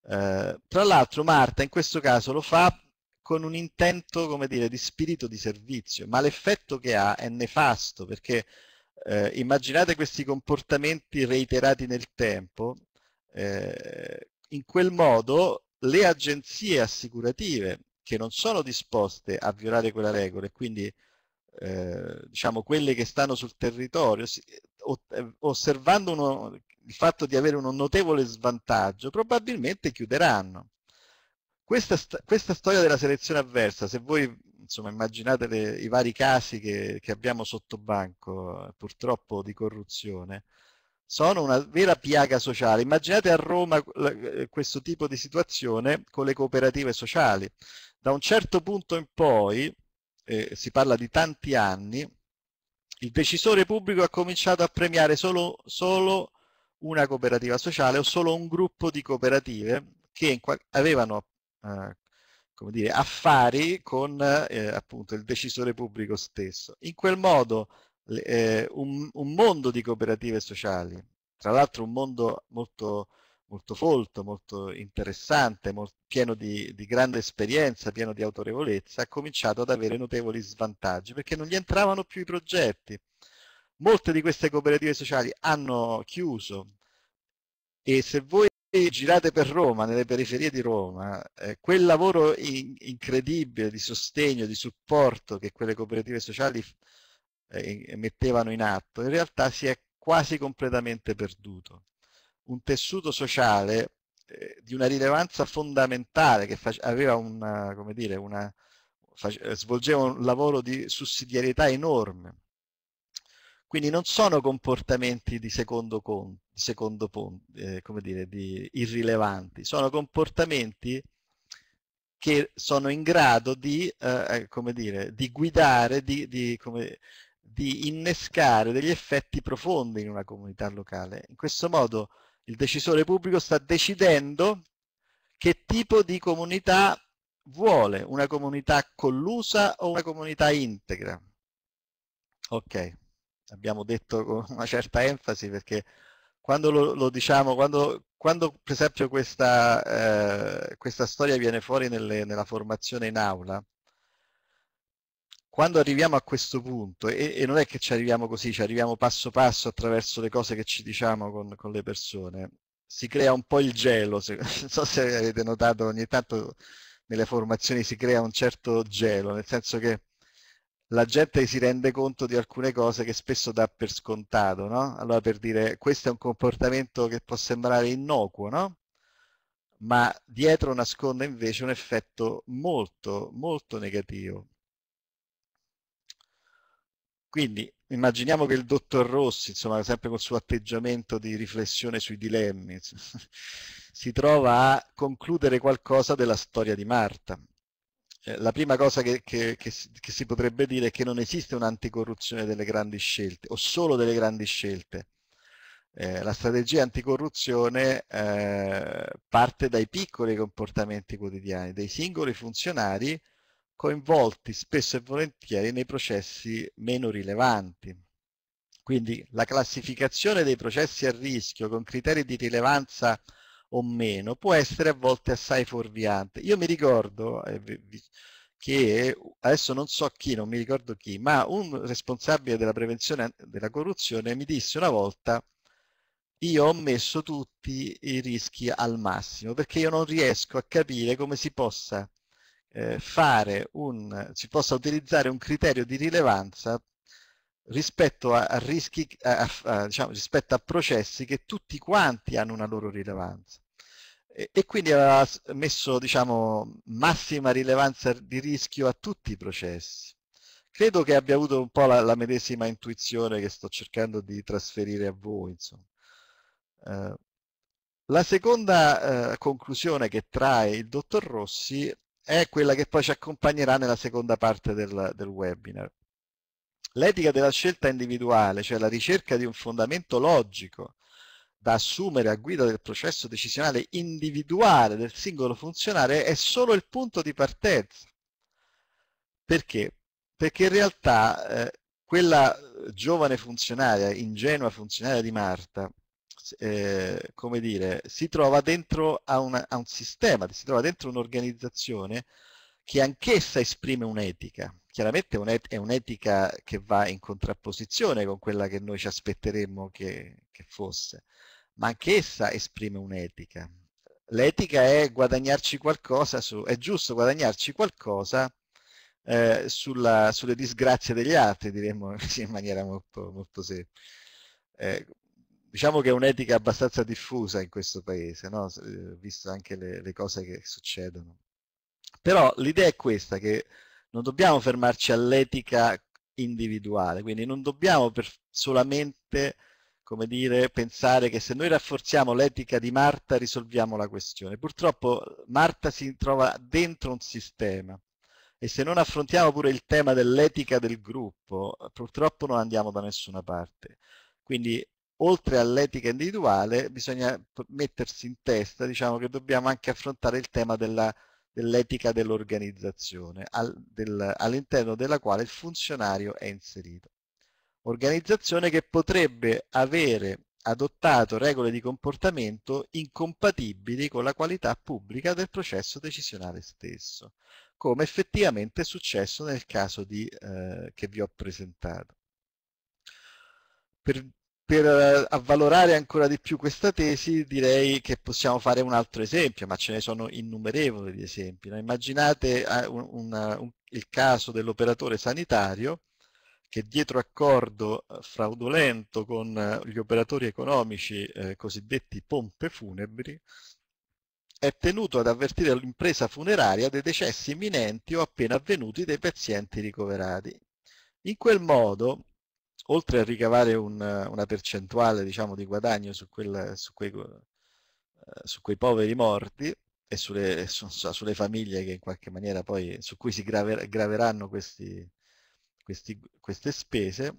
Eh, tra l'altro Marta in questo caso lo fa con un intento, come dire, di spirito di servizio, ma l'effetto che ha è nefasto, perché eh, immaginate questi comportamenti reiterati nel tempo, eh, in quel modo le agenzie assicurative, che non sono disposte a violare quella regola e quindi eh, diciamo, quelle che stanno sul territorio, eh, eh, osservando uno, il fatto di avere uno notevole svantaggio, probabilmente chiuderanno. Questa, questa storia della selezione avversa, se voi insomma, immaginate le, i vari casi che, che abbiamo sotto banco, purtroppo di corruzione, sono una vera piaga sociale. Immaginate a Roma questo tipo di situazione con le cooperative sociali. Da un certo punto in poi eh, si parla di tanti anni, il decisore pubblico ha cominciato a premiare solo, solo una cooperativa sociale o solo un gruppo di cooperative che avevano eh, come dire, affari con eh, appunto il decisore pubblico stesso. In quel modo eh, un, un mondo di cooperative sociali, tra l'altro un mondo molto molto folto, molto interessante, molto, pieno di, di, grande esperienza, pieno di autorevolezza, ha cominciato ad avere notevoli svantaggi perché non gli entravano più i progetti. Molte di queste cooperative sociali hanno chiuso e se voi girate per Roma, nelle periferie di Roma, eh, quel lavoro in, incredibile di sostegno, di supporto che quelle cooperative sociali eh, mettevano in atto, in realtà si è quasi completamente perduto un tessuto sociale eh, di una rilevanza fondamentale che aveva una, come dire, una, svolgeva un lavoro di sussidiarietà enorme. Quindi non sono comportamenti di secondo, con, secondo eh, come dire, di irrilevanti, sono comportamenti che sono in grado di, eh, eh, come dire, di guidare, di, di, come, di, innescare degli effetti profondi in una comunità locale. In questo modo il decisore pubblico sta decidendo che tipo di comunità vuole, una comunità collusa o una comunità integra. Ok, abbiamo detto con una certa enfasi perché quando lo, lo diciamo, quando, quando, per esempio questa, eh, questa storia viene fuori nelle, nella formazione in aula, quando arriviamo a questo punto, e, e, non è che ci arriviamo così, ci arriviamo passo passo attraverso le cose che ci diciamo con, con le persone, si crea un po' il gelo, se, non so se avete notato, ogni tanto nelle formazioni si crea un certo gelo, nel senso che la gente si rende conto di alcune cose che spesso dà per scontato, no? Allora per dire, questo è un comportamento che può sembrare innocuo, no? Ma dietro nasconde invece un effetto molto, molto negativo quindi immaginiamo che il dottor Rossi, insomma, sempre col suo atteggiamento di riflessione sui dilemmi, si trova a concludere qualcosa della storia di Marta. Eh, la prima cosa che, che, che, che, si potrebbe dire è che non esiste un'anticorruzione delle grandi scelte, o solo delle grandi scelte. Eh, la strategia anticorruzione eh, parte dai piccoli comportamenti quotidiani, dei singoli funzionari coinvolti spesso e volentieri nei processi meno rilevanti. Quindi la classificazione dei processi a rischio con criteri di rilevanza o meno può essere a volte assai fuorviante. Io mi ricordo che, adesso non so chi, non mi ricordo chi, ma un responsabile della prevenzione della corruzione mi disse una volta io ho messo tutti i rischi al massimo perché io non riesco a capire come si possa eh, fare un, si possa utilizzare un criterio di rilevanza rispetto a, a rischi, a, a, diciamo, rispetto a processi che tutti quanti hanno una loro rilevanza. E, e quindi aveva messo diciamo, massima rilevanza di rischio a tutti i processi. Credo che abbia avuto un po' la, la medesima intuizione che sto cercando di trasferire a voi. Uh, la seconda uh, conclusione che trae il dottor Rossi è quella che poi ci accompagnerà nella seconda parte del, del webinar. L'etica della scelta individuale, cioè la ricerca di un fondamento logico da assumere a guida del processo decisionale individuale del singolo funzionario, è solo il punto di partenza. Perché? Perché in realtà eh, quella eh, giovane funzionaria, ingenua funzionaria di Marta, eh, come dire, si trova dentro a, una, a un sistema, si trova dentro un'organizzazione che anch'essa esprime un'etica. Chiaramente è un'etica che va in contrapposizione con quella che noi ci aspetteremmo che, che fosse, ma anch'essa esprime un'etica. L'etica è guadagnarci qualcosa, su, è giusto guadagnarci qualcosa eh, sulla, sulle disgrazie degli altri, diremmo in maniera molto, molto semplice. Eh, diciamo che è un'etica abbastanza diffusa in questo paese, no? Eh, visto anche le, le, cose che succedono. Però l'idea è questa, che non dobbiamo fermarci all'etica individuale, quindi non dobbiamo solamente come dire, pensare che se noi rafforziamo l'etica di Marta risolviamo la questione. Purtroppo eh, Marta si trova dentro un sistema e se non affrontiamo pure il tema dell'etica del gruppo, purtroppo non andiamo da nessuna parte. Quindi oltre all'etica individuale bisogna mettersi in testa diciamo, che dobbiamo anche affrontare il tema dell'etica dell dell'organizzazione, al, del, all'interno della quale il funzionario è inserito. Organizzazione che potrebbe avere adottato regole di comportamento incompatibili con la qualità pubblica del processo decisionale stesso, come effettivamente è successo nel caso di, eh, che vi ho presentato. Per per eh, avvalorare ancora di più questa tesi direi che possiamo fare un altro esempio, ma ce ne sono innumerevoli di esempi. No? Immaginate eh, un, un, un, il caso dell'operatore sanitario che dietro accordo eh, fraudolento con gli operatori economici eh, cosiddetti pompe funebri è tenuto ad avvertire l'impresa funeraria dei decessi imminenti o appena avvenuti dei pazienti ricoverati. In quel modo oltre a ricavare un, una percentuale diciamo, di guadagno su, quel, su, quei, eh, su, quei, poveri morti e sulle, su, sulle, famiglie che in qualche maniera poi su cui si graver, graveranno questi, questi, queste spese,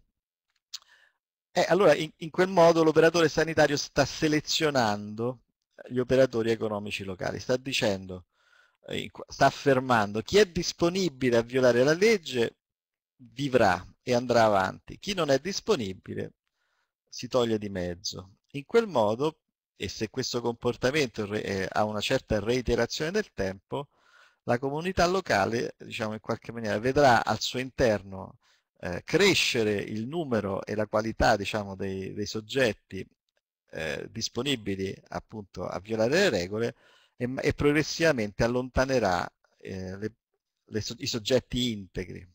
eh, allora in, in quel modo l'operatore sanitario sta selezionando gli operatori economici locali, sta dicendo, eh, sta affermando chi è disponibile a violare la legge vivrà e andrà avanti. Chi non è disponibile si toglie di mezzo. In quel modo, e se questo comportamento eh, ha una certa reiterazione del tempo, la comunità locale, diciamo in qualche maniera, vedrà al suo interno eh, crescere il numero e la qualità diciamo, dei, dei soggetti eh, disponibili appunto a violare le regole e, e progressivamente allontanerà eh, le, le, i soggetti integri.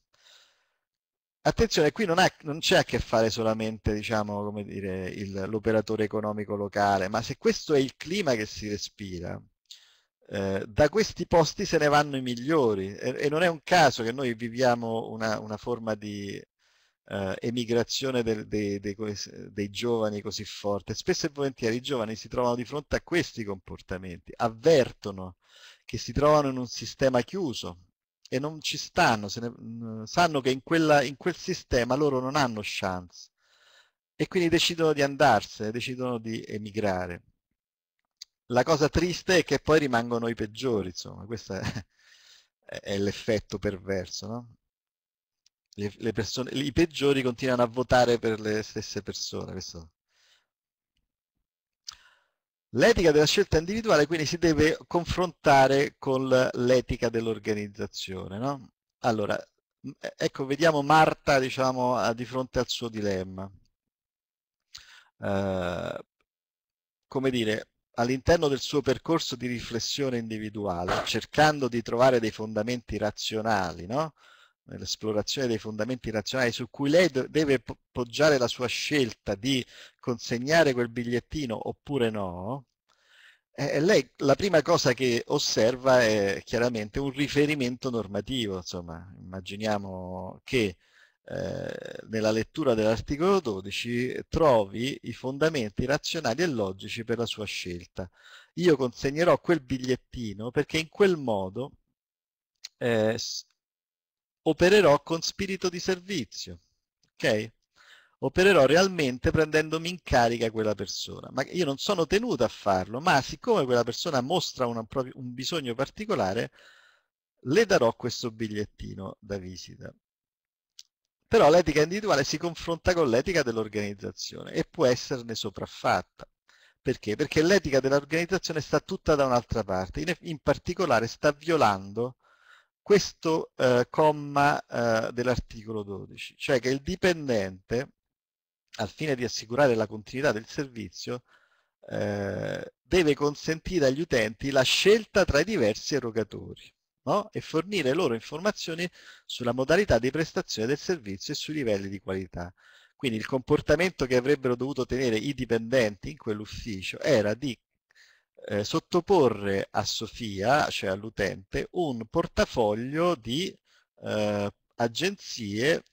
Attenzione, qui non, ha, non c'è a che fare solamente diciamo, dire, il, l'operatore economico locale, ma se questo è il clima che si respira, eh, da questi posti se ne vanno i migliori e, e non è un caso che noi viviamo una, una forma di eh, emigrazione del, dei, dei, dei giovani così forte. Spesso e volentieri i giovani si trovano di fronte a questi comportamenti, avvertono che si trovano in un sistema chiuso, e non ci stanno, ne, mm, sanno che in, quella, in, quel sistema loro non hanno chance e quindi decidono di andarsene, decidono di emigrare. La cosa triste è che poi rimangono i peggiori, insomma, questo è, è l'effetto perverso, no? le, le persone, I peggiori continuano a votare per le stesse persone, questo L'etica della scelta individuale quindi si deve confrontare con l'etica dell'organizzazione. No? Allora, ecco, vediamo Marta diciamo, di fronte al suo dilemma. Eh, come dire, all'interno del suo percorso di riflessione individuale, cercando di trovare dei fondamenti razionali no? nell'esplorazione dei fondamenti razionali su cui lei deve poggiare la sua scelta di consegnare quel bigliettino oppure no, eh, lei la prima cosa che osserva è chiaramente un riferimento normativo, insomma, immaginiamo che eh, nella lettura dell'articolo 12 trovi i fondamenti razionali e logici per la sua scelta. Io consegnerò quel bigliettino perché in quel modo eh, opererò con spirito di servizio, ok? Opererò realmente prendendomi in carica quella persona. Ma io non sono tenuto a farlo, ma siccome quella persona mostra una, un bisogno particolare, le darò questo bigliettino da visita. Però l'etica individuale si confronta con l'etica dell'organizzazione e può esserne sopraffatta. Perché? Perché l'etica dell'organizzazione sta tutta da un'altra parte, in, in particolare sta violando questo eh, comma eh, dell'articolo 12, cioè che il dipendente, al fine di assicurare la continuità del servizio, eh, deve consentire agli utenti la scelta tra i diversi erogatori no? e fornire loro informazioni sulla modalità di prestazione del servizio e sui livelli di qualità. Quindi il comportamento che avrebbero dovuto tenere i dipendenti in quell'ufficio era di eh, sottoporre a Sofia, cioè all'utente, un portafoglio di eh, agenzie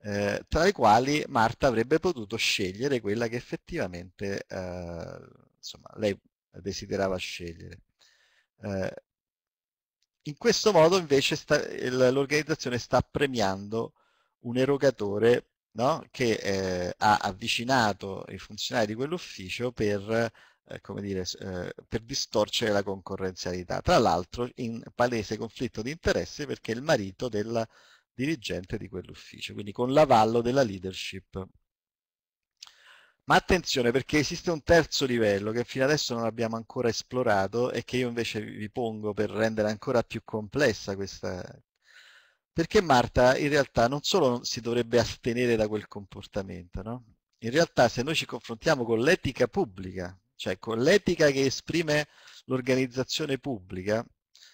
eh, tra le quali Marta avrebbe potuto scegliere quella che effettivamente eh, insomma, lei desiderava scegliere. Eh, in questo modo invece l'organizzazione sta premiando un erogatore no? che eh, ha avvicinato i funzionari di quell'ufficio per eh, come dire, eh, per distorcere la concorrenzialità. Tra l'altro in palese conflitto di interesse perché è il marito della dirigente di quell'ufficio, quindi con l'avallo della leadership. Ma attenzione perché esiste un terzo livello che fino adesso non abbiamo ancora esplorato e che io invece vi pongo per rendere ancora più complessa questa... Perché Marta in realtà non solo si dovrebbe astenere da quel comportamento, no? in realtà se noi ci confrontiamo con l'etica pubblica cioè con l'etica che esprime l'organizzazione pubblica,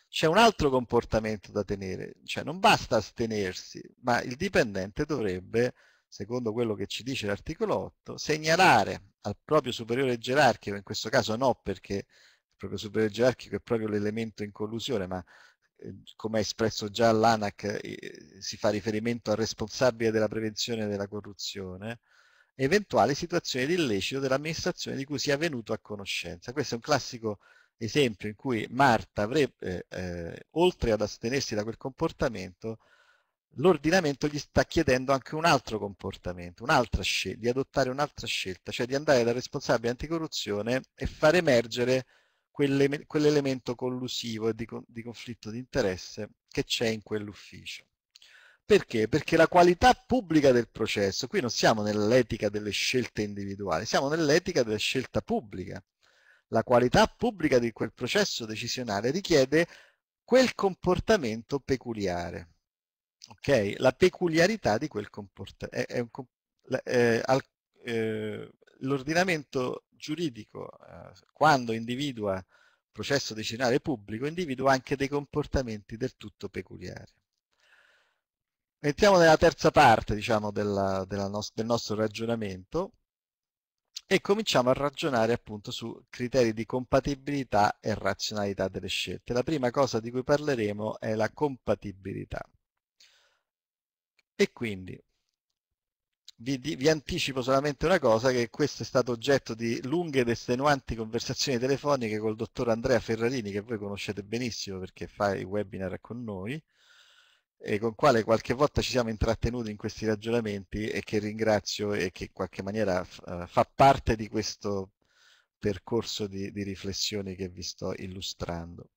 c'è un altro comportamento da tenere, cioè non basta astenersi, ma il dipendente dovrebbe, secondo quello che ci dice l'articolo 8, segnalare al proprio superiore gerarchico, in questo caso no perché il proprio superiore gerarchico è proprio l'elemento in collusione, ma eh, come ha espresso già l'ANAC eh, si fa riferimento al responsabile della prevenzione della corruzione, eventuali situazioni di illecito dell'amministrazione di cui sia venuto a conoscenza. Questo è un classico esempio in cui Marta avrebbe, eh, eh oltre ad astenersi da quel comportamento, l'ordinamento gli sta chiedendo anche un altro comportamento, di adottare un'altra scelta, cioè di andare dal responsabile anticorruzione e far emergere quell'elemento collusivo e di, di conflitto di interesse che c'è in quell'ufficio. Perché? Perché la qualità pubblica del processo, qui non siamo nell'etica delle scelte individuali, siamo nell'etica della scelta pubblica. La qualità pubblica di quel processo decisionale richiede quel comportamento peculiare. Okay? La peculiarità di quel comportamento. Eh, eh, l'ordinamento giuridico, eh, quando individua processo decisionale pubblico, individua anche dei comportamenti del tutto peculiari. Entriamo nella terza parte, diciamo, della, della no del nostro ragionamento e cominciamo a ragionare appunto su criteri di compatibilità e razionalità delle scelte. La prima cosa di cui parleremo è la compatibilità. E quindi vi, vi, anticipo solamente una cosa, che questo è stato oggetto di lunghe ed estenuanti conversazioni telefoniche col dottor Andrea Ferrarini, che voi conoscete benissimo perché fa i webinar con noi, e con quale qualche volta ci siamo intrattenuti in questi ragionamenti e che ringrazio e che in qualche maniera eh, fa parte di questo percorso di, di riflessioni che vi sto illustrando.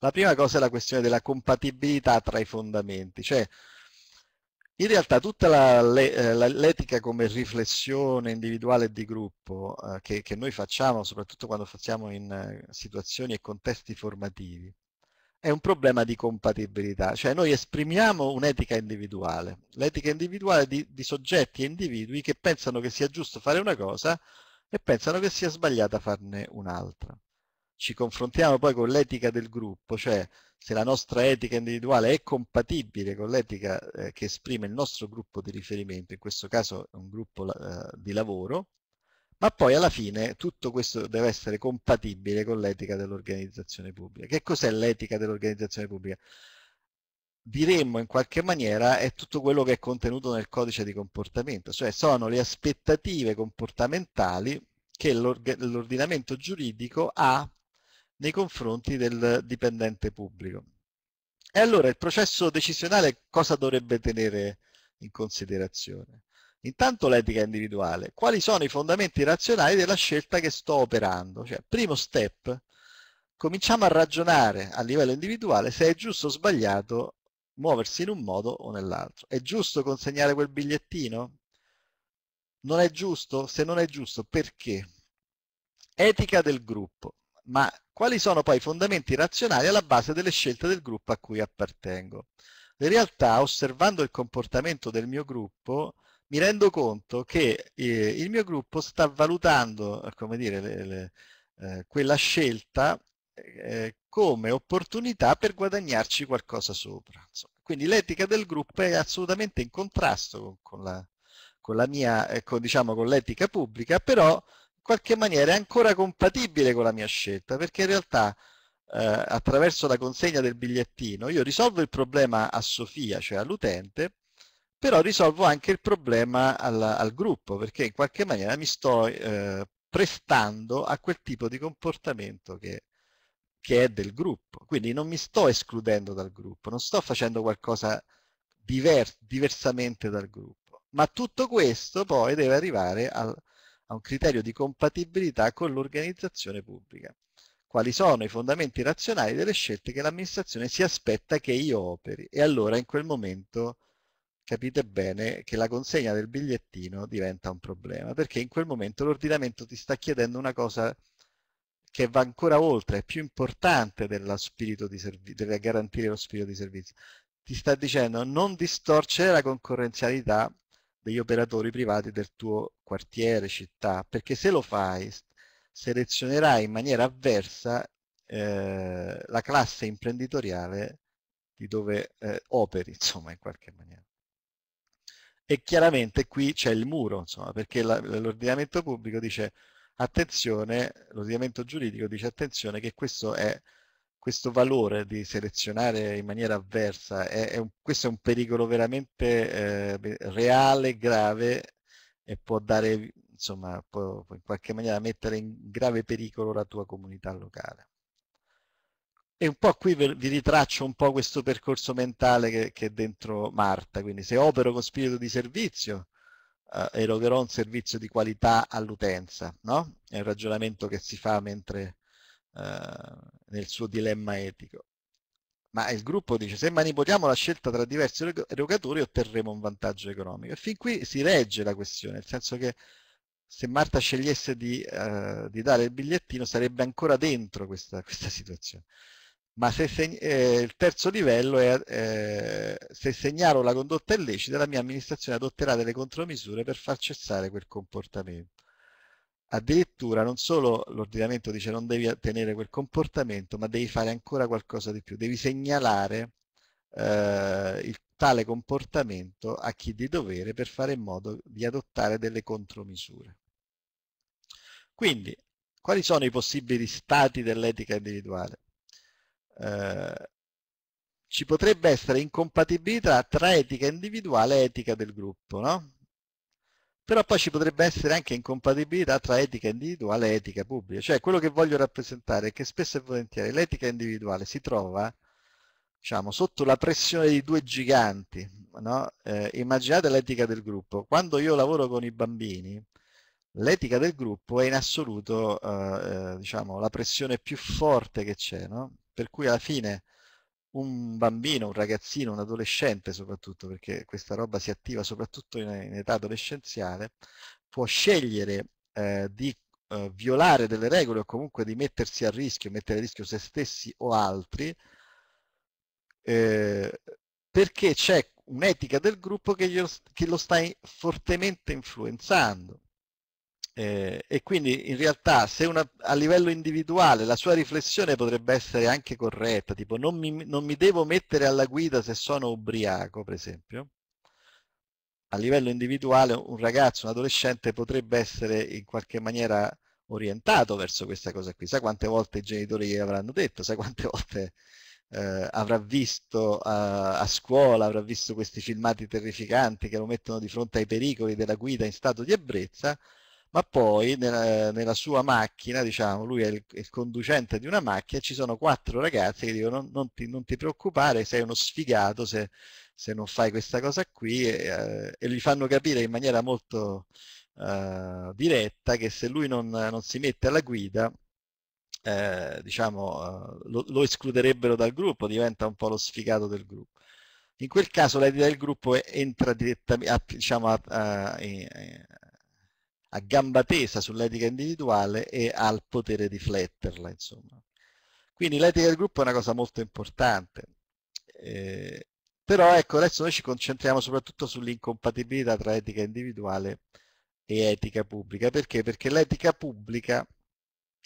La prima cosa è la questione della compatibilità tra i fondamenti, cioè in realtà tutta eh, l'etica le, come riflessione individuale e di gruppo eh, che, che, noi facciamo, soprattutto quando facciamo in eh, situazioni e contesti formativi, è un problema di compatibilità, cioè noi esprimiamo un'etica individuale, l'etica individuale di, di, soggetti e individui che pensano che sia giusto fare una cosa e pensano che sia sbagliata farne un'altra. Ci confrontiamo poi con l'etica del gruppo, cioè se la nostra etica individuale è compatibile con l'etica eh, che esprime il nostro gruppo di riferimento, in questo caso un gruppo eh, di lavoro, ma poi alla fine tutto questo deve essere compatibile con l'etica dell'organizzazione pubblica. Che cos'è l'etica dell'organizzazione pubblica? diremmo in qualche maniera è tutto quello che è contenuto nel codice di comportamento, cioè sono le aspettative comportamentali che l'ordinamento giuridico ha nei confronti del dipendente pubblico. E allora il processo decisionale cosa dovrebbe tenere in considerazione? Intanto l'etica individuale. Quali sono i fondamenti razionali della scelta che sto operando? Cioè, primo step, cominciamo a ragionare a livello individuale se è giusto o sbagliato muoversi in un modo o nell'altro. È giusto consegnare quel bigliettino? Non è giusto? Se non è giusto, perché? Etica del gruppo. Ma quali sono poi i fondamenti razionali alla base delle scelte del gruppo a cui appartengo? In realtà, osservando il comportamento del mio gruppo, mi rendo conto che eh, il mio gruppo sta valutando eh, come dire, le, le, eh, quella scelta eh, eh, come opportunità per guadagnarci qualcosa sopra. Insomma. Quindi l'etica del gruppo è assolutamente in contrasto con, con la, con la mia, con, ecco, diciamo, con l'etica pubblica, però in qualche maniera è ancora compatibile con la mia scelta, perché in realtà eh, attraverso la consegna del bigliettino io risolvo il problema a Sofia, cioè all'utente, però risolvo anche il problema al, al gruppo, perché in qualche maniera mi sto eh, prestando a quel tipo di comportamento che, che è del gruppo. Quindi non mi sto escludendo dal gruppo, non sto facendo qualcosa diver diversamente dal gruppo. Ma tutto questo poi deve arrivare al, a un criterio di compatibilità con l'organizzazione pubblica. Quali sono i fondamenti razionali delle scelte che l'amministrazione si aspetta che io operi? E allora in quel momento capite bene che la consegna del bigliettino diventa un problema, perché in quel momento l'ordinamento ti sta chiedendo una cosa che va ancora oltre, è più importante della, della garantire lo spirito di servizio. Ti sta dicendo non distorcere la concorrenzialità degli operatori privati del tuo quartiere, città, perché se lo fai selezionerai in maniera avversa eh, la classe imprenditoriale di dove eh, operi, insomma, in qualche maniera e chiaramente qui c'è il muro, insomma, perché l'ordinamento pubblico dice attenzione, l'ordinamento giuridico dice attenzione che questo, è, questo valore di selezionare in maniera avversa, è, è un, questo è un pericolo veramente eh, reale, grave e può dare, insomma, può, può in qualche maniera mettere in grave pericolo la tua comunità locale. E un po' qui vi ritraccio un po' questo percorso mentale che, che è dentro Marta, quindi se opero con spirito di servizio, eh, erogherò un servizio di qualità all'utenza, no? È un ragionamento che si fa mentre eh, nel suo dilemma etico. Ma il gruppo dice, se manipoliamo la scelta tra diversi erogatori otterremo un vantaggio economico. E fin qui si regge la questione, nel senso che se Marta scegliesse di, eh, di dare il bigliettino sarebbe ancora dentro questa, questa situazione ma se eh, il terzo livello è eh, se segnalo la condotta illecita la mia amministrazione adotterà delle contromisure per far cessare quel comportamento. Addirittura non solo l'ordinamento dice non devi tenere quel comportamento, ma devi fare ancora qualcosa di più, devi segnalare eh, il tale comportamento a chi di dovere per fare in modo di adottare delle contromisure. Quindi, quali sono i possibili stati dell'etica individuale? Eh, ci potrebbe essere incompatibilità tra etica individuale e etica del gruppo, no? Però poi ci potrebbe essere anche incompatibilità tra etica individuale e etica pubblica. Cioè quello che voglio rappresentare è che spesso e volentieri l'etica individuale si trova diciamo, sotto la pressione di due giganti. No? Eh, immaginate l'etica del gruppo. Quando io lavoro con i bambini, l'etica del gruppo è in assoluto eh, eh diciamo, la pressione più forte che c'è. No? per cui alla fine un bambino, un ragazzino, un adolescente soprattutto, perché questa roba si attiva soprattutto in, in età adolescenziale, può scegliere eh, di eh, violare delle regole o comunque di mettersi a rischio, mettere a rischio se stessi o altri, eh, perché c'è un'etica del gruppo che, glielo, che lo sta fortemente influenzando. Eh, e quindi in realtà se una, a livello individuale la sua riflessione potrebbe essere anche corretta, tipo non mi, non mi devo mettere alla guida se sono ubriaco, per esempio, a livello individuale un ragazzo, un adolescente potrebbe essere in qualche maniera orientato verso questa cosa qui. Sa quante volte i genitori gli avranno detto, sa quante volte eh, avrà visto eh, a scuola, avrà visto questi filmati terrificanti che lo mettono di fronte ai pericoli della guida in stato di ebbrezza ma poi nella, nella sua macchina, diciamo, lui è il, il, conducente di una macchina, ci sono quattro ragazzi che dicono non, non, ti, non ti, preoccupare, sei uno sfigato se, se non fai questa cosa qui e, eh, gli fanno capire in maniera molto eh, diretta che se lui non, non si mette alla guida eh, diciamo, eh, lo, lo, escluderebbero dal gruppo, diventa un po' lo sfigato del gruppo. In quel caso l'idea del gruppo entra direttamente, diciamo, a, a, a gamba tesa sull'etica individuale e al potere di fletterla, Insomma. Quindi l'etica del gruppo è una cosa molto importante. Eh, però ecco, adesso noi ci concentriamo soprattutto sull'incompatibilità tra etica individuale e etica pubblica. Perché? Perché l'etica pubblica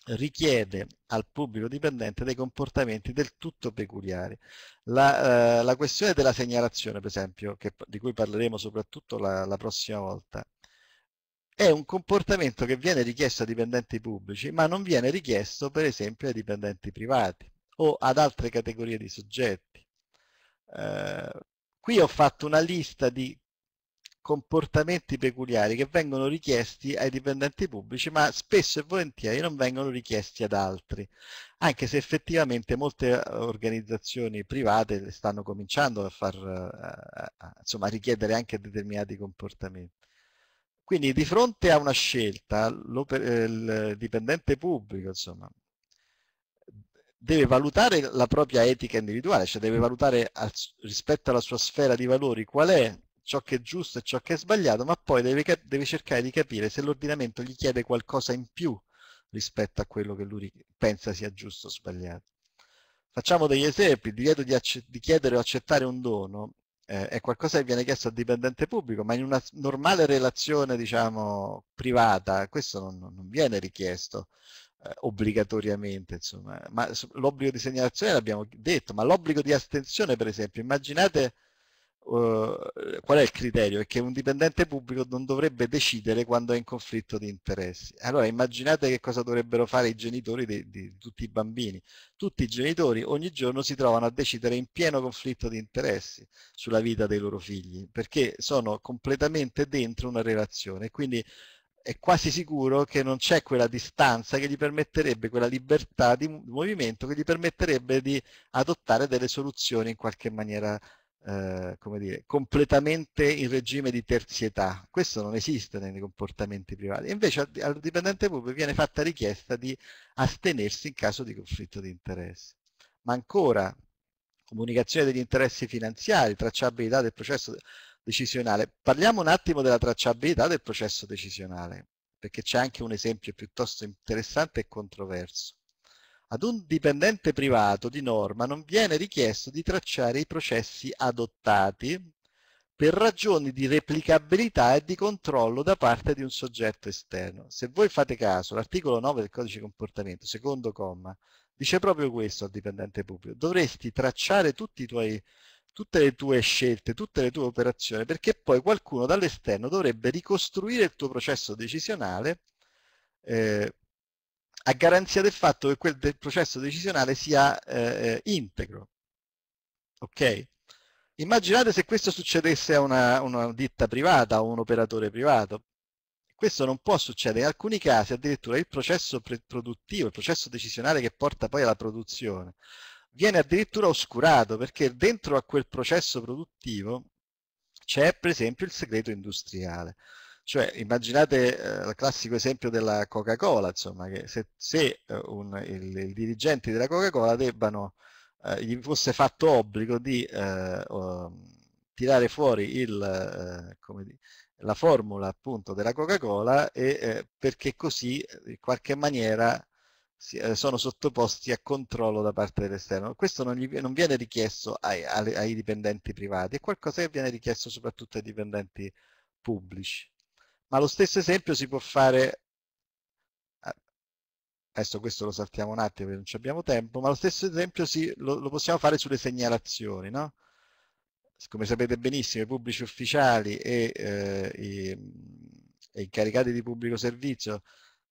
richiede al pubblico dipendente dei comportamenti del tutto peculiari. La, eh, la questione della segnalazione, per esempio, che, di cui parleremo soprattutto la, la prossima volta, è un comportamento che viene richiesto a dipendenti pubblici, ma non viene richiesto per esempio ai dipendenti privati o ad altre categorie di soggetti. Eh, qui ho fatto una lista di comportamenti peculiari che vengono richiesti ai dipendenti pubblici, ma spesso e volentieri non vengono richiesti ad altri, anche se effettivamente molte eh, organizzazioni private stanno cominciando a, far, eh, insomma, a richiedere anche determinati comportamenti. Quindi di fronte a una scelta, il dipendente pubblico insomma, deve valutare la propria etica individuale, cioè deve valutare rispetto alla sua sfera di valori qual è ciò che è giusto e ciò che è sbagliato, ma poi deve, deve cercare di capire se l'ordinamento gli chiede qualcosa in più rispetto a quello che lui pensa sia giusto o sbagliato. Facciamo degli esempi, il divieto di, di, chiedere o accettare un dono eh, è qualcosa che viene chiesto al dipendente pubblico, ma in una normale relazione diciamo, privata questo non, non viene richiesto eh, obbligatoriamente, insomma. ma l'obbligo di segnalazione l'abbiamo detto, ma l'obbligo di astensione per esempio, immaginate eh, qual è il criterio? È che un dipendente pubblico non dovrebbe decidere quando è in conflitto di interessi. Allora immaginate che cosa dovrebbero fare i genitori di, di tutti i bambini. Tutti i genitori ogni giorno si trovano a decidere in pieno conflitto di interessi sulla vita dei loro figli, perché sono completamente dentro una relazione. Quindi è quasi sicuro che non c'è quella distanza che gli permetterebbe, quella libertà di movimento che gli permetterebbe di adottare delle soluzioni in qualche maniera eh, come dire, completamente in regime di terzietà. Questo non esiste nei comportamenti privati. Invece al dipendente pubblico viene fatta richiesta di astenersi in caso di conflitto di interessi. Ma ancora, comunicazione degli interessi finanziari, tracciabilità del processo decisionale. Parliamo un attimo della tracciabilità del processo decisionale, perché c'è anche un esempio piuttosto interessante e controverso ad un dipendente privato di norma non viene richiesto di tracciare i processi adottati per ragioni di replicabilità e di controllo da parte di un soggetto esterno. Se voi fate caso, l'articolo 9 del codice di comportamento, secondo comma, dice proprio questo al dipendente pubblico. Dovresti tracciare tuoi, tutte le tue scelte, tutte le tue operazioni, perché poi qualcuno dall'esterno dovrebbe ricostruire il tuo processo decisionale eh, a garanzia del fatto che quel del processo decisionale sia eh, eh, integro. Okay? Immaginate se questo succedesse a una, una ditta privata o un operatore privato. Questo non può succedere, in alcuni casi addirittura il processo produttivo, il processo decisionale che porta poi alla produzione, viene addirittura oscurato perché dentro a quel processo produttivo c'è per esempio il segreto industriale. Cioè, immaginate eh, il classico esempio della Coca-Cola, insomma, che se, se eh, un, il, il, dirigente della Coca-Cola debbano, eh, gli fosse fatto obbligo di eh, o, tirare fuori il, eh, dire, la formula appunto della Coca-Cola perché così in qualche maniera sono sottoposti a controllo da parte dell'esterno. Questo non, gli, non viene richiesto ai, ai, ai, dipendenti privati, è qualcosa che viene richiesto soprattutto ai dipendenti pubblici ma lo stesso esempio si può fare eh, adesso questo lo saltiamo un attimo perché non ci abbiamo tempo, ma lo stesso esempio sì, lo, lo, possiamo fare sulle segnalazioni, no? Come sapete benissimo, i pubblici ufficiali e, eh, i, e incaricati di pubblico servizio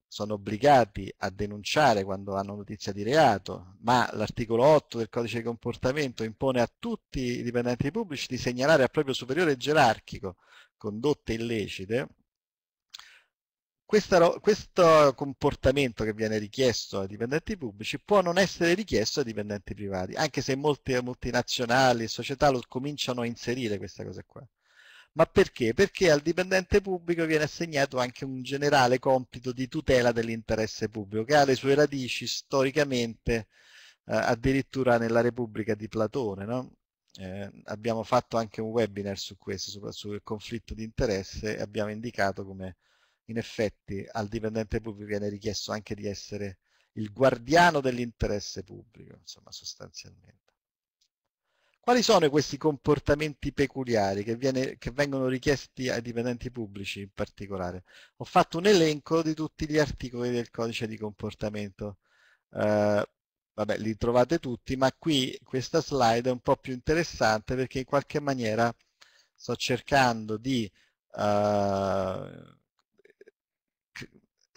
sono obbligati a denunciare quando hanno notizia di reato, ma l'articolo 8 del codice di comportamento impone a tutti i dipendenti pubblici di segnalare al proprio superiore gerarchico condotte illecite questa, questo comportamento che viene richiesto ai dipendenti pubblici può non essere richiesto ai dipendenti privati, anche se molte multinazionali e società lo cominciano a inserire questa cosa qua. Ma perché? Perché al dipendente pubblico viene assegnato anche un generale compito di tutela dell'interesse pubblico, che ha le sue radici storicamente eh, addirittura nella Repubblica di Platone. No? Eh, abbiamo fatto anche un webinar su questo, sul conflitto di interesse e abbiamo indicato come in effetti al dipendente pubblico viene richiesto anche di essere il guardiano dell'interesse pubblico, insomma sostanzialmente. Quali sono questi comportamenti peculiari che, viene, che, vengono richiesti ai dipendenti pubblici in particolare? Ho fatto un elenco di tutti gli articoli del codice di comportamento, eh, vabbè li trovate tutti, ma qui questa slide è un po' più interessante perché in qualche maniera sto cercando di eh,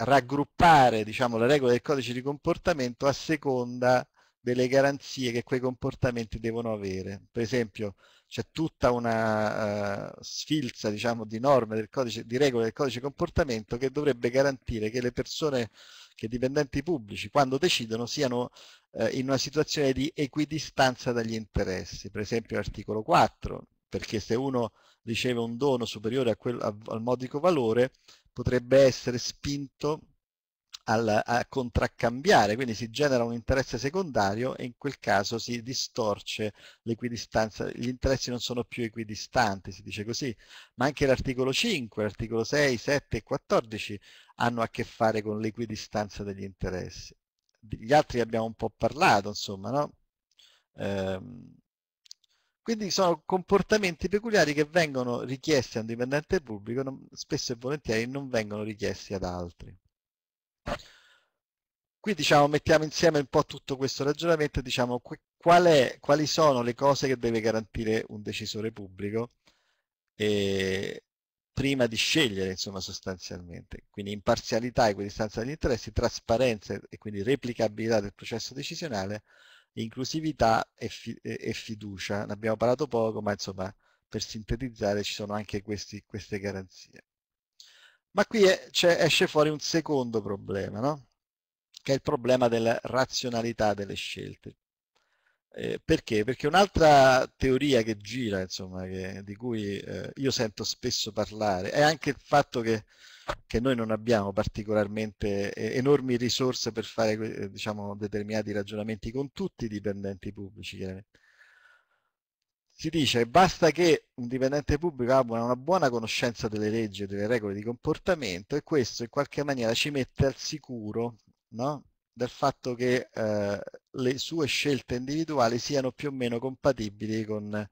raggruppare diciamo, le regole del codice di comportamento a seconda delle garanzie che quei comportamenti devono avere. Per esempio c'è tutta una uh, sfilza diciamo, di norme, codice, di regole del codice di comportamento che dovrebbe garantire che le persone, che i dipendenti pubblici, quando decidono siano uh, in una situazione di equidistanza dagli interessi. Per esempio l'articolo 4, perché se uno riceve un dono superiore a quel, a, al modico valore potrebbe essere spinto al, a contraccambiare, quindi si genera un interesse secondario e in quel caso si distorce l'equidistanza, gli interessi non sono più equidistanti, si dice così, ma anche l'articolo 5, l'articolo 6, 7 e 14 hanno a che fare con l'equidistanza degli interessi. Gli altri abbiamo un po' parlato, insomma, no? Eh, quindi sono comportamenti peculiari che vengono richiesti a un dipendente pubblico, non, spesso e volentieri non vengono richiesti ad altri. Qui diciamo, mettiamo insieme un po' tutto questo ragionamento, diciamo qual è, quali sono le cose che deve garantire un decisore pubblico eh, prima di scegliere insomma sostanzialmente. Quindi imparzialità, equidistanza degli interessi, trasparenza e quindi replicabilità del processo decisionale inclusività e, fi e fiducia, ne abbiamo parlato poco, ma insomma per sintetizzare ci sono anche questi, queste garanzie. Ma qui è, esce fuori un secondo problema, no? che è il problema della razionalità delle scelte. Eh, perché? Perché un'altra teoria che gira, insomma, che, di cui eh, io sento spesso parlare, è anche il fatto che, che noi non abbiamo particolarmente eh, enormi risorse per fare eh, diciamo, determinati ragionamenti con tutti i dipendenti pubblici, chiaramente. Si dice che basta che un dipendente pubblico abbia una buona conoscenza delle leggi e delle regole di comportamento e questo in qualche maniera ci mette al sicuro no? del fatto che eh, le sue scelte individuali siano più o meno compatibili con,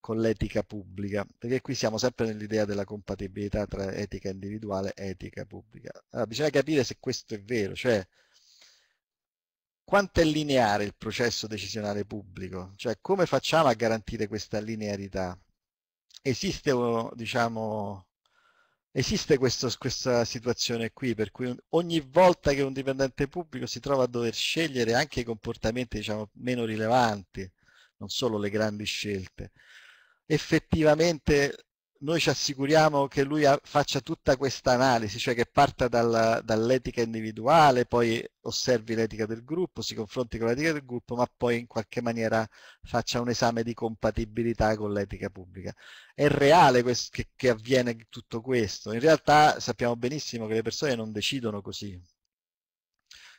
con l'etica pubblica, perché qui siamo sempre nell'idea della compatibilità tra etica individuale e etica pubblica. Allora, bisogna capire se questo è vero, cioè quanto è lineare il processo decisionale pubblico, cioè come facciamo a garantire questa linearità? Esiste diciamo, Esiste questo, questa situazione qui per cui ogni volta che un dipendente pubblico si trova a dover scegliere anche i comportamenti diciamo, meno rilevanti, non solo le grandi scelte, effettivamente noi ci assicuriamo che lui faccia tutta questa analisi, cioè che parta dalla, dall'etica individuale, poi osservi l'etica del gruppo, si confronti con l'etica del gruppo, ma poi in qualche maniera faccia un esame di compatibilità con l'etica pubblica. È reale questo, che, che avviene tutto questo? In realtà sappiamo benissimo che le persone non decidono così.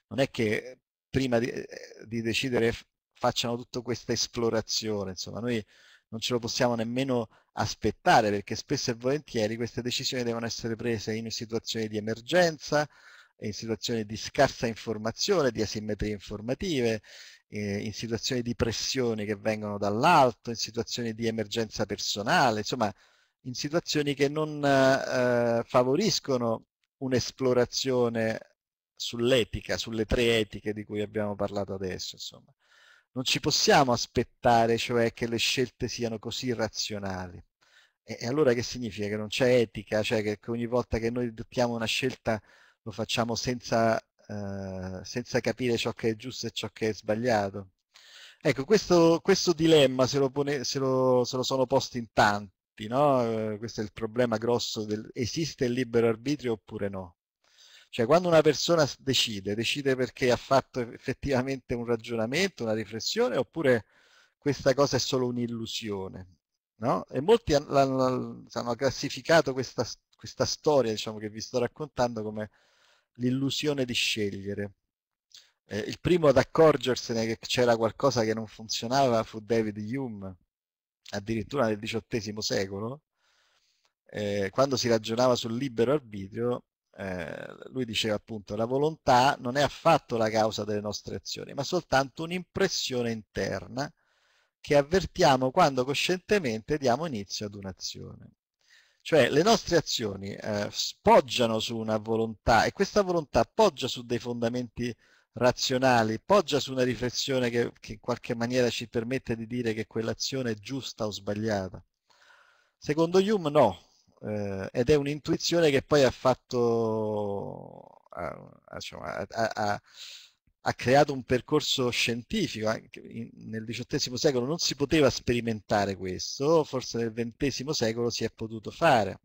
Non è che prima di, eh, di decidere facciano tutta questa esplorazione, insomma, noi non ce lo possiamo nemmeno aspettare perché spesso e volentieri queste decisioni devono essere prese in situazioni di emergenza, in situazioni di scarsa informazione, di asimmetrie informative, eh, in situazioni di pressioni che vengono dall'alto, in situazioni di emergenza personale, insomma in situazioni che non eh, favoriscono un'esplorazione sull'etica, sulle tre etiche di cui abbiamo parlato adesso. Insomma non ci possiamo aspettare cioè che le scelte siano così razionali. E, e allora che significa? Che non c'è etica, cioè che, che ogni volta che noi adottiamo una scelta lo facciamo senza, eh, senza, capire ciò che è giusto e ciò che è sbagliato. Ecco, questo, questo dilemma se lo, pone, se, lo, se lo, sono posti in tanti, no? Eh, questo è il problema grosso del esiste il libero arbitrio oppure no? Cioè quando una persona decide, decide perché ha fatto effettivamente un ragionamento, una riflessione, oppure questa cosa è solo un'illusione. No? E molti hanno, hanno classificato questa, questa storia diciamo, che vi sto raccontando come l'illusione di scegliere. Eh, il primo ad accorgersene che c'era qualcosa che non funzionava fu David Hume, addirittura nel XVIII secolo, eh, quando si ragionava sul libero arbitrio, eh, lui diceva appunto la volontà non è affatto la causa delle nostre azioni, ma soltanto un'impressione interna che avvertiamo quando coscientemente diamo inizio ad un'azione. Cioè le nostre azioni eh, poggiano su una volontà e questa volontà poggia su dei fondamenti razionali, poggia su una riflessione che, che in qualche maniera ci permette di dire che quell'azione è giusta o sbagliata. Secondo Hume no, eh, ed è un'intuizione che poi ha fatto, eh, ha, ha, ha, ha creato un percorso scientifico, anche in, nel XVIII secolo non si poteva sperimentare questo, forse nel XX secolo si è potuto fare.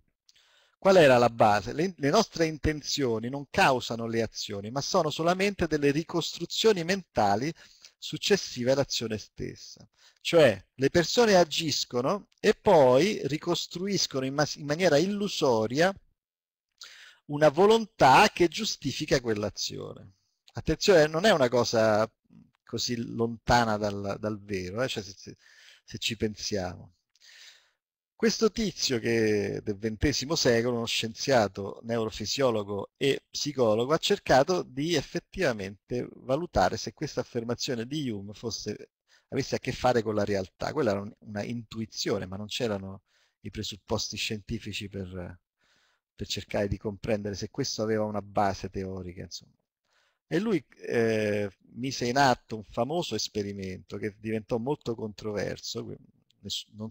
Qual era la base? Le, le nostre intenzioni non causano le azioni, ma sono solamente delle ricostruzioni mentali successive all'azione stessa. Cioè le persone agiscono e poi ricostruiscono in, in maniera illusoria una volontà che giustifica quell'azione. Attenzione, non è una cosa così lontana dal, dal vero, eh? cioè, se, se, se ci pensiamo. Questo tizio che del XX secolo, uno scienziato, neurofisiologo e psicologo, ha cercato di effettivamente valutare se questa affermazione di Hume fosse, avesse a che fare con la realtà. Quella era una intuizione, ma non c'erano i presupposti scientifici per, per cercare di comprendere se questo aveva una base teorica. Insomma. E lui eh, mise in atto un famoso esperimento che diventò molto controverso, non,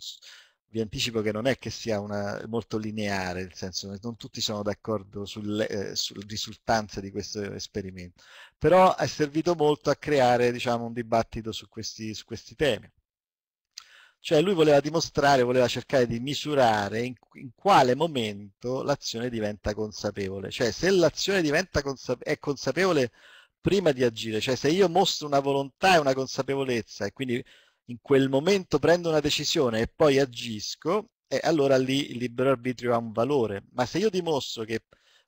vi anticipo che non è che sia una, molto lineare, nel senso che non tutti sono d'accordo sulle eh, sul risultanze di questo esperimento, però è servito molto a creare diciamo, un dibattito su questi, su questi temi. Cioè lui voleva dimostrare, voleva cercare di misurare in, in quale momento l'azione diventa consapevole. Cioè se l'azione consape è consapevole prima di agire, cioè se io mostro una volontà e una consapevolezza e quindi in quel momento prendo una decisione e poi agisco, e allora lì il libero arbitrio ha un valore. Ma se io dimostro che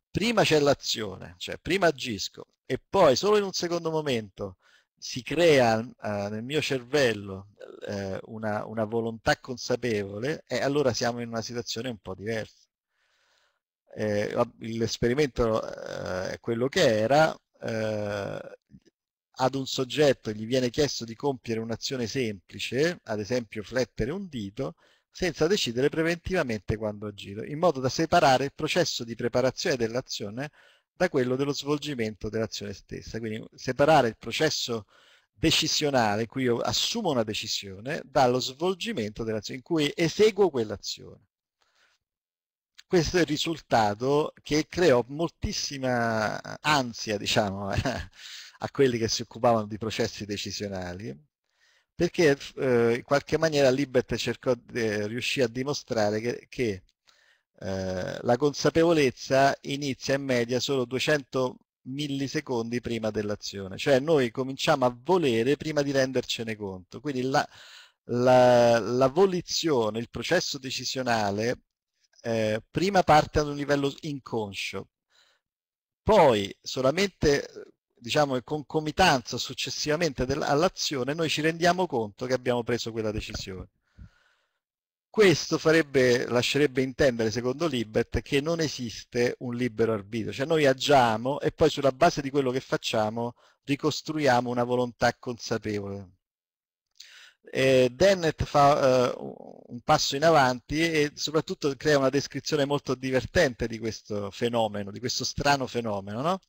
prima c'è l'azione, cioè prima agisco, e poi solo in un secondo momento si crea eh, nel mio cervello eh, una, una, volontà consapevole, e allora siamo in una situazione un po' diversa. Eh, l'esperimento eh, è quello che era, eh, ad un soggetto gli viene chiesto di compiere un'azione semplice, ad esempio flettere un dito, senza decidere preventivamente quando agire, in modo da separare il processo di preparazione dell'azione da quello dello svolgimento dell'azione stessa. Quindi separare il processo decisionale, in cui io assumo una decisione, dallo svolgimento dell'azione, in cui eseguo quell'azione. Questo è il risultato che creò moltissima ansia, diciamo, a quelli che si occupavano di processi decisionali, perché eh, in qualche maniera Libet cercò, di, eh, riuscì a dimostrare che, che eh, la consapevolezza inizia in media solo 200 millisecondi prima dell'azione, cioè noi cominciamo a volere prima di rendercene conto, quindi la, la, la volizione, il processo decisionale eh, prima parte ad un livello inconscio, poi solamente diciamo in concomitanza successivamente all'azione noi ci rendiamo conto che abbiamo preso quella decisione. Questo farebbe, lascerebbe intendere, secondo Libet, che non esiste un libero arbitrio, cioè noi agiamo e poi sulla base di quello che facciamo ricostruiamo una volontà consapevole. Eh, Dennett fa uh, un passo in avanti e soprattutto crea una descrizione molto divertente di questo fenomeno, di questo strano fenomeno, no?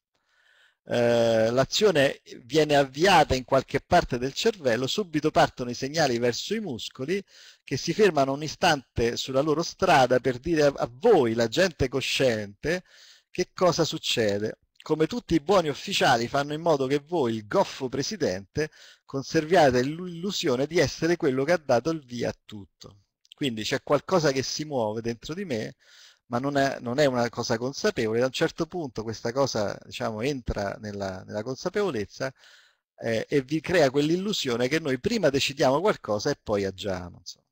Eh, l'azione viene avviata in qualche parte del cervello, subito partono i segnali verso i muscoli che si fermano un istante sulla loro strada per dire a, a voi, la gente cosciente, che cosa succede. Come tutti i buoni ufficiali fanno in modo che voi, il goffo presidente, conserviate l'illusione di essere quello che ha dato il via a tutto. Quindi c'è qualcosa che si muove dentro di me ma non è, non è, una cosa consapevole. Da un certo punto questa cosa diciamo, entra nella, nella consapevolezza eh, e vi crea quell'illusione che noi prima decidiamo qualcosa e poi agiamo. Insomma.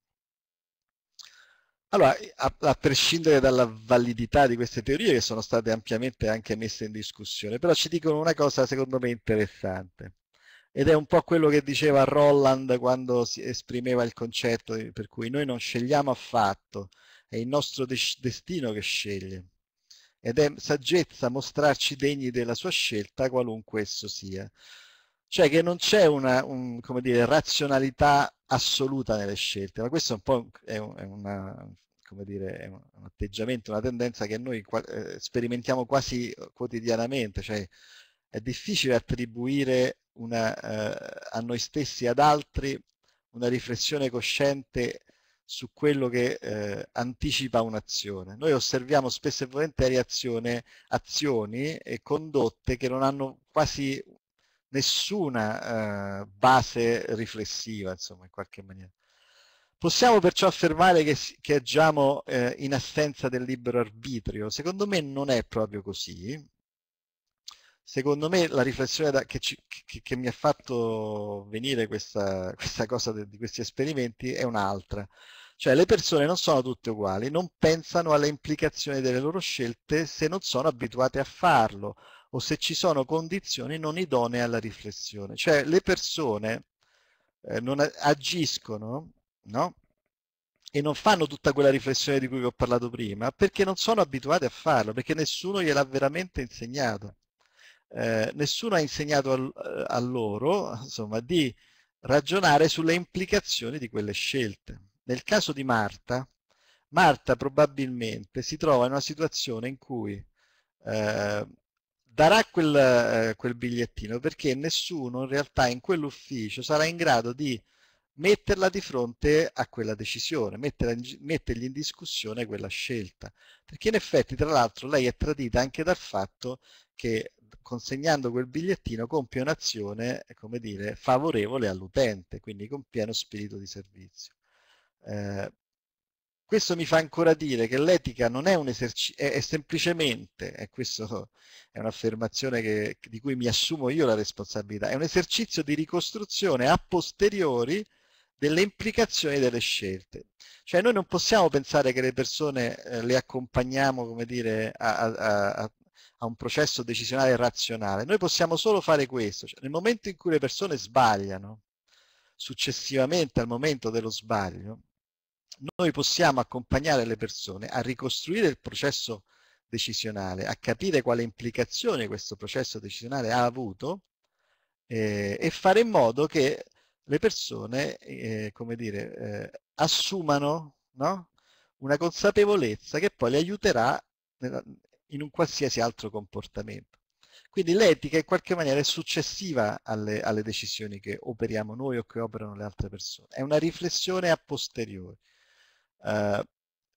Allora, a, a, prescindere dalla validità di queste teorie che sono state ampiamente anche messe in discussione, però ci dicono una cosa secondo me interessante ed è un po' quello che diceva Roland quando si esprimeva il concetto per cui noi non scegliamo affatto è il nostro destino che sceglie ed è saggezza mostrarci degni della sua scelta qualunque esso sia. Cioè che non c'è una un, dire, razionalità assoluta nelle scelte, ma questo è un po' è un, è una, dire, è un, atteggiamento, una tendenza che noi eh, sperimentiamo quasi quotidianamente, cioè è difficile attribuire una, eh, a noi stessi e ad altri una riflessione cosciente su quello che eh, anticipa un'azione. Noi osserviamo spesso e volentieri azione, azioni e condotte che non hanno quasi nessuna eh, base riflessiva, insomma, in qualche maniera. Possiamo perciò affermare che, che agiamo eh, in assenza del libero arbitrio? Secondo me non è proprio così, secondo me la riflessione da, che, ci, che, che, mi ha fatto venire questa, questa cosa de, di questi esperimenti è un'altra. Cioè le persone non sono tutte uguali, non pensano alle implicazioni delle loro scelte se non sono abituate a farlo o se ci sono condizioni non idonee alla riflessione. Cioè le persone eh, non agiscono no? e non fanno tutta quella riflessione di cui vi ho parlato prima perché non sono abituate a farlo, perché nessuno gliel'ha veramente insegnato. Eh, nessuno ha insegnato a, eh, a loro insomma, di ragionare sulle implicazioni di quelle scelte. Nel caso di Marta, Marta probabilmente si trova in una situazione in cui eh, darà quel, eh, quel, bigliettino perché nessuno in realtà in quell'ufficio sarà in grado di metterla di fronte a quella decisione, in, mettergli in discussione quella scelta. Perché in effetti, tra l'altro, lei è tradita anche dal fatto che consegnando quel bigliettino compie un'azione, eh, come dire, favorevole all'utente, quindi con pieno spirito di servizio. Eh, questo mi fa ancora dire che l'etica non è un esercizio, è, è, semplicemente, e questa è un'affermazione di cui mi assumo io la responsabilità, è un esercizio di ricostruzione a posteriori delle implicazioni delle scelte. Cioè noi non possiamo pensare che le persone eh, le accompagniamo, come dire, a, a, a a un processo decisionale razionale. Noi possiamo solo fare questo, cioè, nel momento in cui le persone sbagliano, successivamente al momento dello sbaglio, noi possiamo accompagnare le persone a ricostruire il processo decisionale, a capire quale implicazione questo processo decisionale ha avuto eh, e fare in modo che le persone, eh, come dire, eh, assumano no? una consapevolezza che poi le aiuterà in un qualsiasi altro comportamento. Quindi l'etica in qualche maniera è successiva alle, alle, decisioni che operiamo noi o che operano le altre persone, è una riflessione a posteriori. Uh,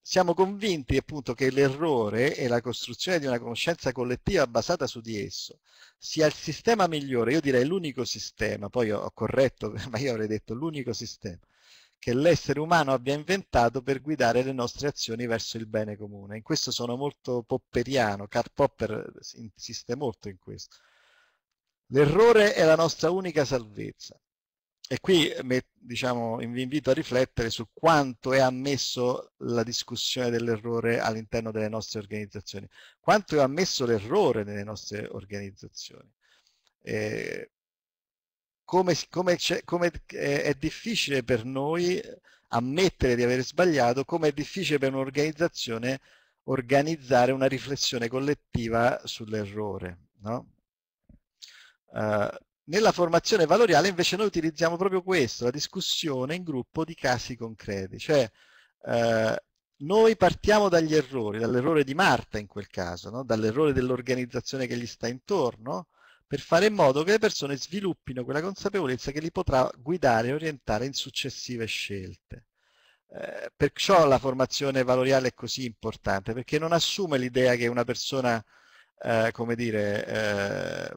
siamo convinti appunto che l'errore e la costruzione di una conoscenza collettiva basata su di esso sia il sistema migliore, io direi l'unico sistema, poi ho, ho corretto, ma io avrei detto l'unico sistema, che l'essere umano abbia inventato per guidare le nostre azioni verso il bene comune. In questo sono molto popperiano, Karl Popper eh, insiste molto in questo. L'errore è la nostra unica salvezza. E qui eh, diciamo, vi invito a riflettere su quanto è ammesso la discussione dell'errore all'interno delle nostre organizzazioni, quanto è ammesso l'errore nelle nostre organizzazioni. Eh, come, come, come eh, è difficile per noi ammettere di aver sbagliato, come è difficile per un'organizzazione organizzare una riflessione collettiva sull'errore. No? Uh, nella formazione valoriale invece noi utilizziamo proprio questo, la discussione in gruppo di casi concreti, cioè eh, noi partiamo dagli errori, dall'errore di Marta in quel caso, no? dall'errore dell'organizzazione che gli sta intorno, per fare in modo che le persone sviluppino quella consapevolezza che li potrà guidare e orientare in successive scelte. Eh, perciò la formazione valoriale è così importante, perché non assume l'idea che una persona, eh, come dire, eh,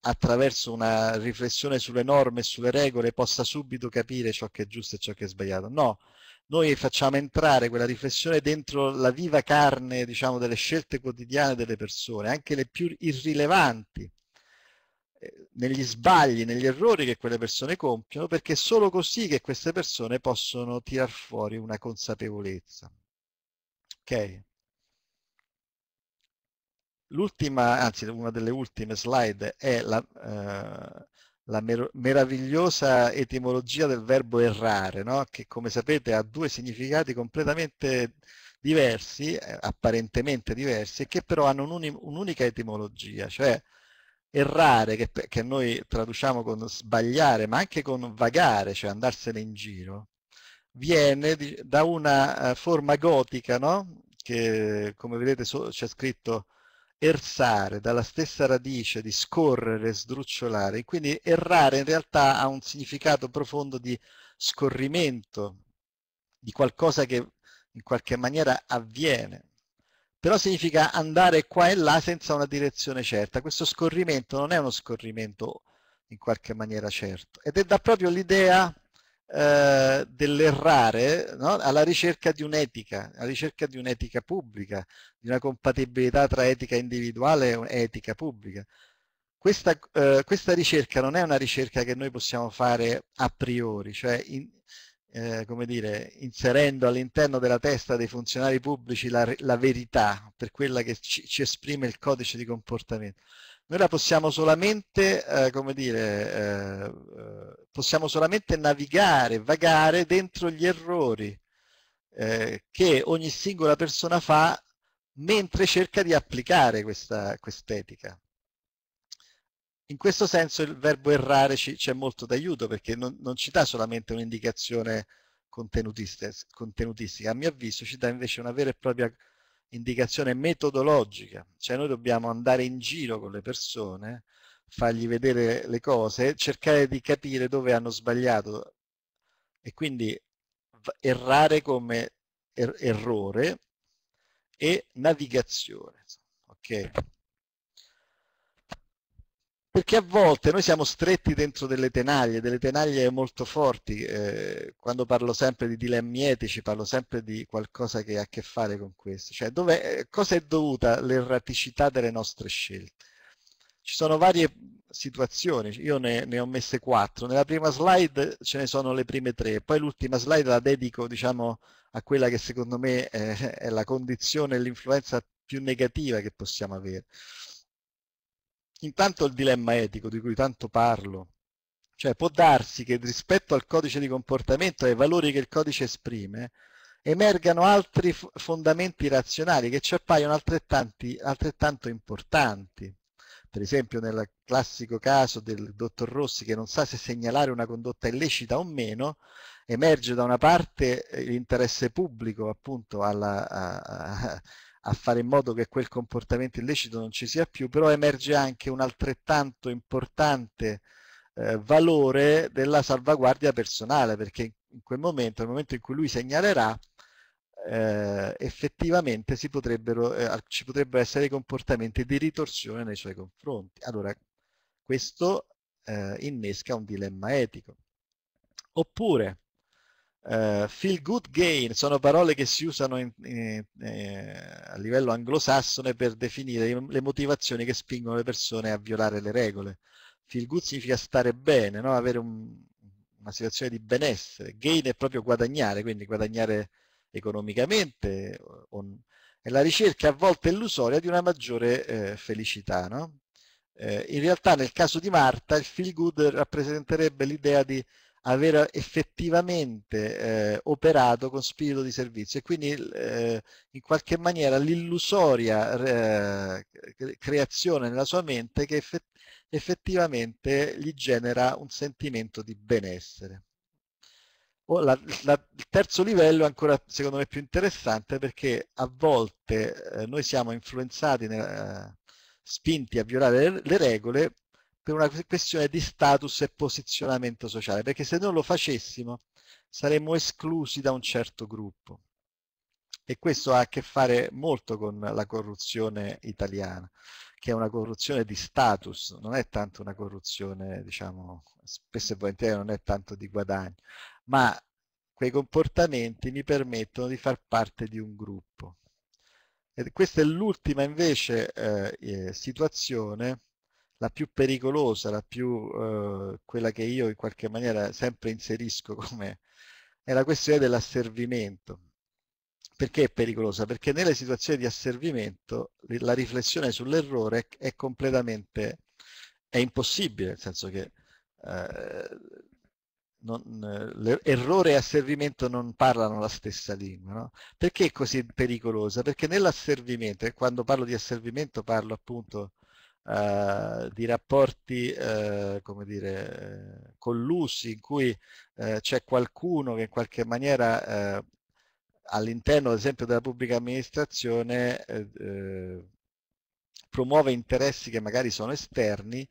attraverso una riflessione sulle norme e sulle regole possa subito capire ciò che è giusto e ciò che è sbagliato. No, noi facciamo entrare quella riflessione dentro la viva carne diciamo, delle scelte quotidiane delle persone, anche le più irrilevanti negli sbagli, negli errori che quelle persone compiono, perché è solo così che queste persone possono tirar fuori una consapevolezza. Ok? L'ultima, anzi una delle ultime slide è la, eh, la meravigliosa etimologia del verbo errare, no? che come sapete ha due significati completamente diversi, eh, apparentemente diversi, che però hanno un'unica etimologia, cioè errare, che, che, noi traduciamo con sbagliare, ma anche con vagare, cioè andarsene in giro, viene da una eh, forma gotica, no? che come vedete so, c'è scritto ersare, dalla stessa radice di scorrere, sdrucciolare, quindi errare in realtà ha un significato profondo di scorrimento, di qualcosa che in qualche maniera avviene però significa andare qua e là senza una direzione certa. Questo scorrimento non è uno scorrimento in qualche maniera certo ed è da proprio l'idea eh, dell'errare no? alla ricerca di un'etica, alla ricerca di un'etica pubblica, di una compatibilità tra etica individuale e etica pubblica. Questa, eh, questa ricerca non è una ricerca che noi possiamo fare a priori, cioè in, eh, come dire, inserendo all'interno della testa dei funzionari pubblici la, la verità per quella che ci, ci, esprime il codice di comportamento. Noi la possiamo solamente, eh, come dire, eh, possiamo solamente navigare, vagare dentro gli errori eh, che ogni singola persona fa mentre cerca di applicare questa quest'etica in questo senso il verbo errare c'è molto d'aiuto perché non, non ci dà solamente un'indicazione contenutistica, a mio avviso ci dà invece una vera e propria indicazione metodologica, cioè noi dobbiamo andare in giro con le persone, fargli vedere le cose, cercare di capire dove hanno sbagliato e quindi errare come er errore e navigazione. Okay perché a volte noi siamo stretti dentro delle tenaglie, delle tenaglie molto forti, eh, quando parlo sempre di dilemmi etici parlo sempre di qualcosa che ha a che fare con questo, cioè dove, eh, cosa è dovuta l'erraticità delle nostre scelte? Ci sono varie situazioni, io ne, ne ho messe quattro, nella prima slide ce ne sono le prime tre, poi l'ultima slide la dedico diciamo, a quella che secondo me è, è la condizione e l'influenza più negativa che possiamo avere intanto il dilemma etico di cui tanto parlo, cioè può darsi che rispetto al codice di comportamento e ai valori che il codice esprime, emergano altri fondamenti razionali che ci appaiono altrettanto importanti. Per esempio nel classico caso del dottor Rossi che non sa se segnalare una condotta illecita o meno, emerge da una parte eh, l'interesse pubblico appunto alla, a, a, a fare in modo che quel comportamento illecito non ci sia più, però emerge anche un altrettanto importante eh, valore della salvaguardia personale, perché in quel momento, nel momento in cui lui segnalerà, eh, effettivamente si potrebbero, eh, ci potrebbero essere comportamenti di ritorsione nei suoi confronti. Allora, questo eh, innesca un dilemma etico. Oppure, Uh, feel good gain sono parole che si usano in, in, in, eh, a livello anglosassone per definire le motivazioni che spingono le persone a violare le regole. Feel good significa stare bene, no? avere un, una situazione di benessere. Gain è proprio guadagnare, quindi guadagnare economicamente. On, è la ricerca a volte illusoria di una maggiore eh, felicità. No? Eh, in realtà nel caso di Marta il feel good rappresenterebbe l'idea di aver effettivamente eh, operato con spirito di servizio e quindi eh, in qualche maniera l'illusoria eh, creazione nella sua mente che effettivamente gli genera un sentimento di benessere. Oh, la, la, il terzo livello è ancora secondo me più interessante perché a volte eh, noi siamo influenzati, spinti a violare le, le regole per una questione di status e posizionamento sociale, perché se non lo facessimo saremmo esclusi da un certo gruppo. E questo ha a che fare molto con la corruzione italiana, che è una corruzione di status, non è tanto una corruzione, diciamo, spesso e volentieri non è tanto di guadagno, ma quei comportamenti mi permettono di far parte di un gruppo. E questa è l'ultima invece eh, eh situazione la più pericolosa, la più, eh, quella che io in qualche maniera sempre inserisco come, è la questione dell'asservimento. Perché è pericolosa? Perché nelle situazioni di asservimento la riflessione sull'errore è completamente, è impossibile, nel senso che eh, non, errore e asservimento non parlano la stessa lingua. No? Perché è così pericolosa? Perché nell'asservimento, e quando parlo di asservimento parlo appunto eh, di rapporti eh, come dire, eh, collusi in cui eh, c'è qualcuno che in qualche maniera eh, all'interno ad esempio della pubblica amministrazione promuove interessi che magari sono esterni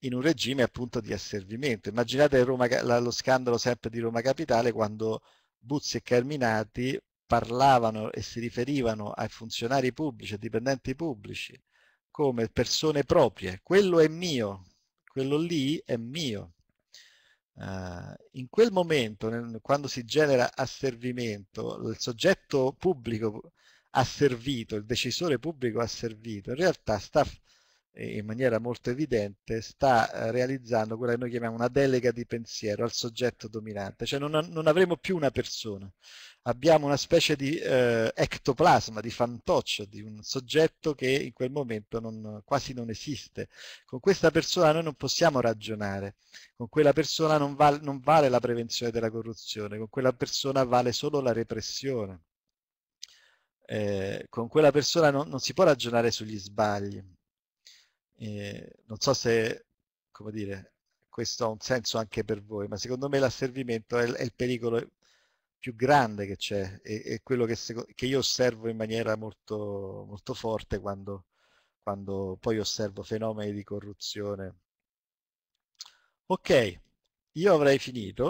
in un regime appunto di asservimento. Immaginate Roma, lo scandalo sempre di Roma Capitale quando Buzzi e Carminati parlavano e si riferivano ai funzionari pubblici, ai dipendenti pubblici, come persone proprie. Quello è mio, quello lì è mio. Uh, in quel momento, nel, quando si genera asservimento, il soggetto pubblico asservito, il decisore pubblico asservito, in realtà sta in maniera molto evidente sta eh, realizzando quella che noi chiamiamo una delega di pensiero al soggetto dominante, cioè non, non avremo più una persona, abbiamo una specie di eh, ectoplasma, di fantoccio, di un soggetto che in quel momento non, quasi non esiste. Con questa persona noi non possiamo ragionare, con quella persona non, val, non vale la prevenzione della corruzione, con quella persona vale solo la repressione. Eh, con quella persona non, non si può ragionare sugli sbagli, eh, non so se, come dire, questo ha un senso anche per voi, ma secondo me l'asservimento è, è il pericolo più grande che c'è, è, è, quello che, che, io osservo in maniera molto, molto forte quando, quando poi osservo fenomeni di corruzione. Ok, io avrei finito.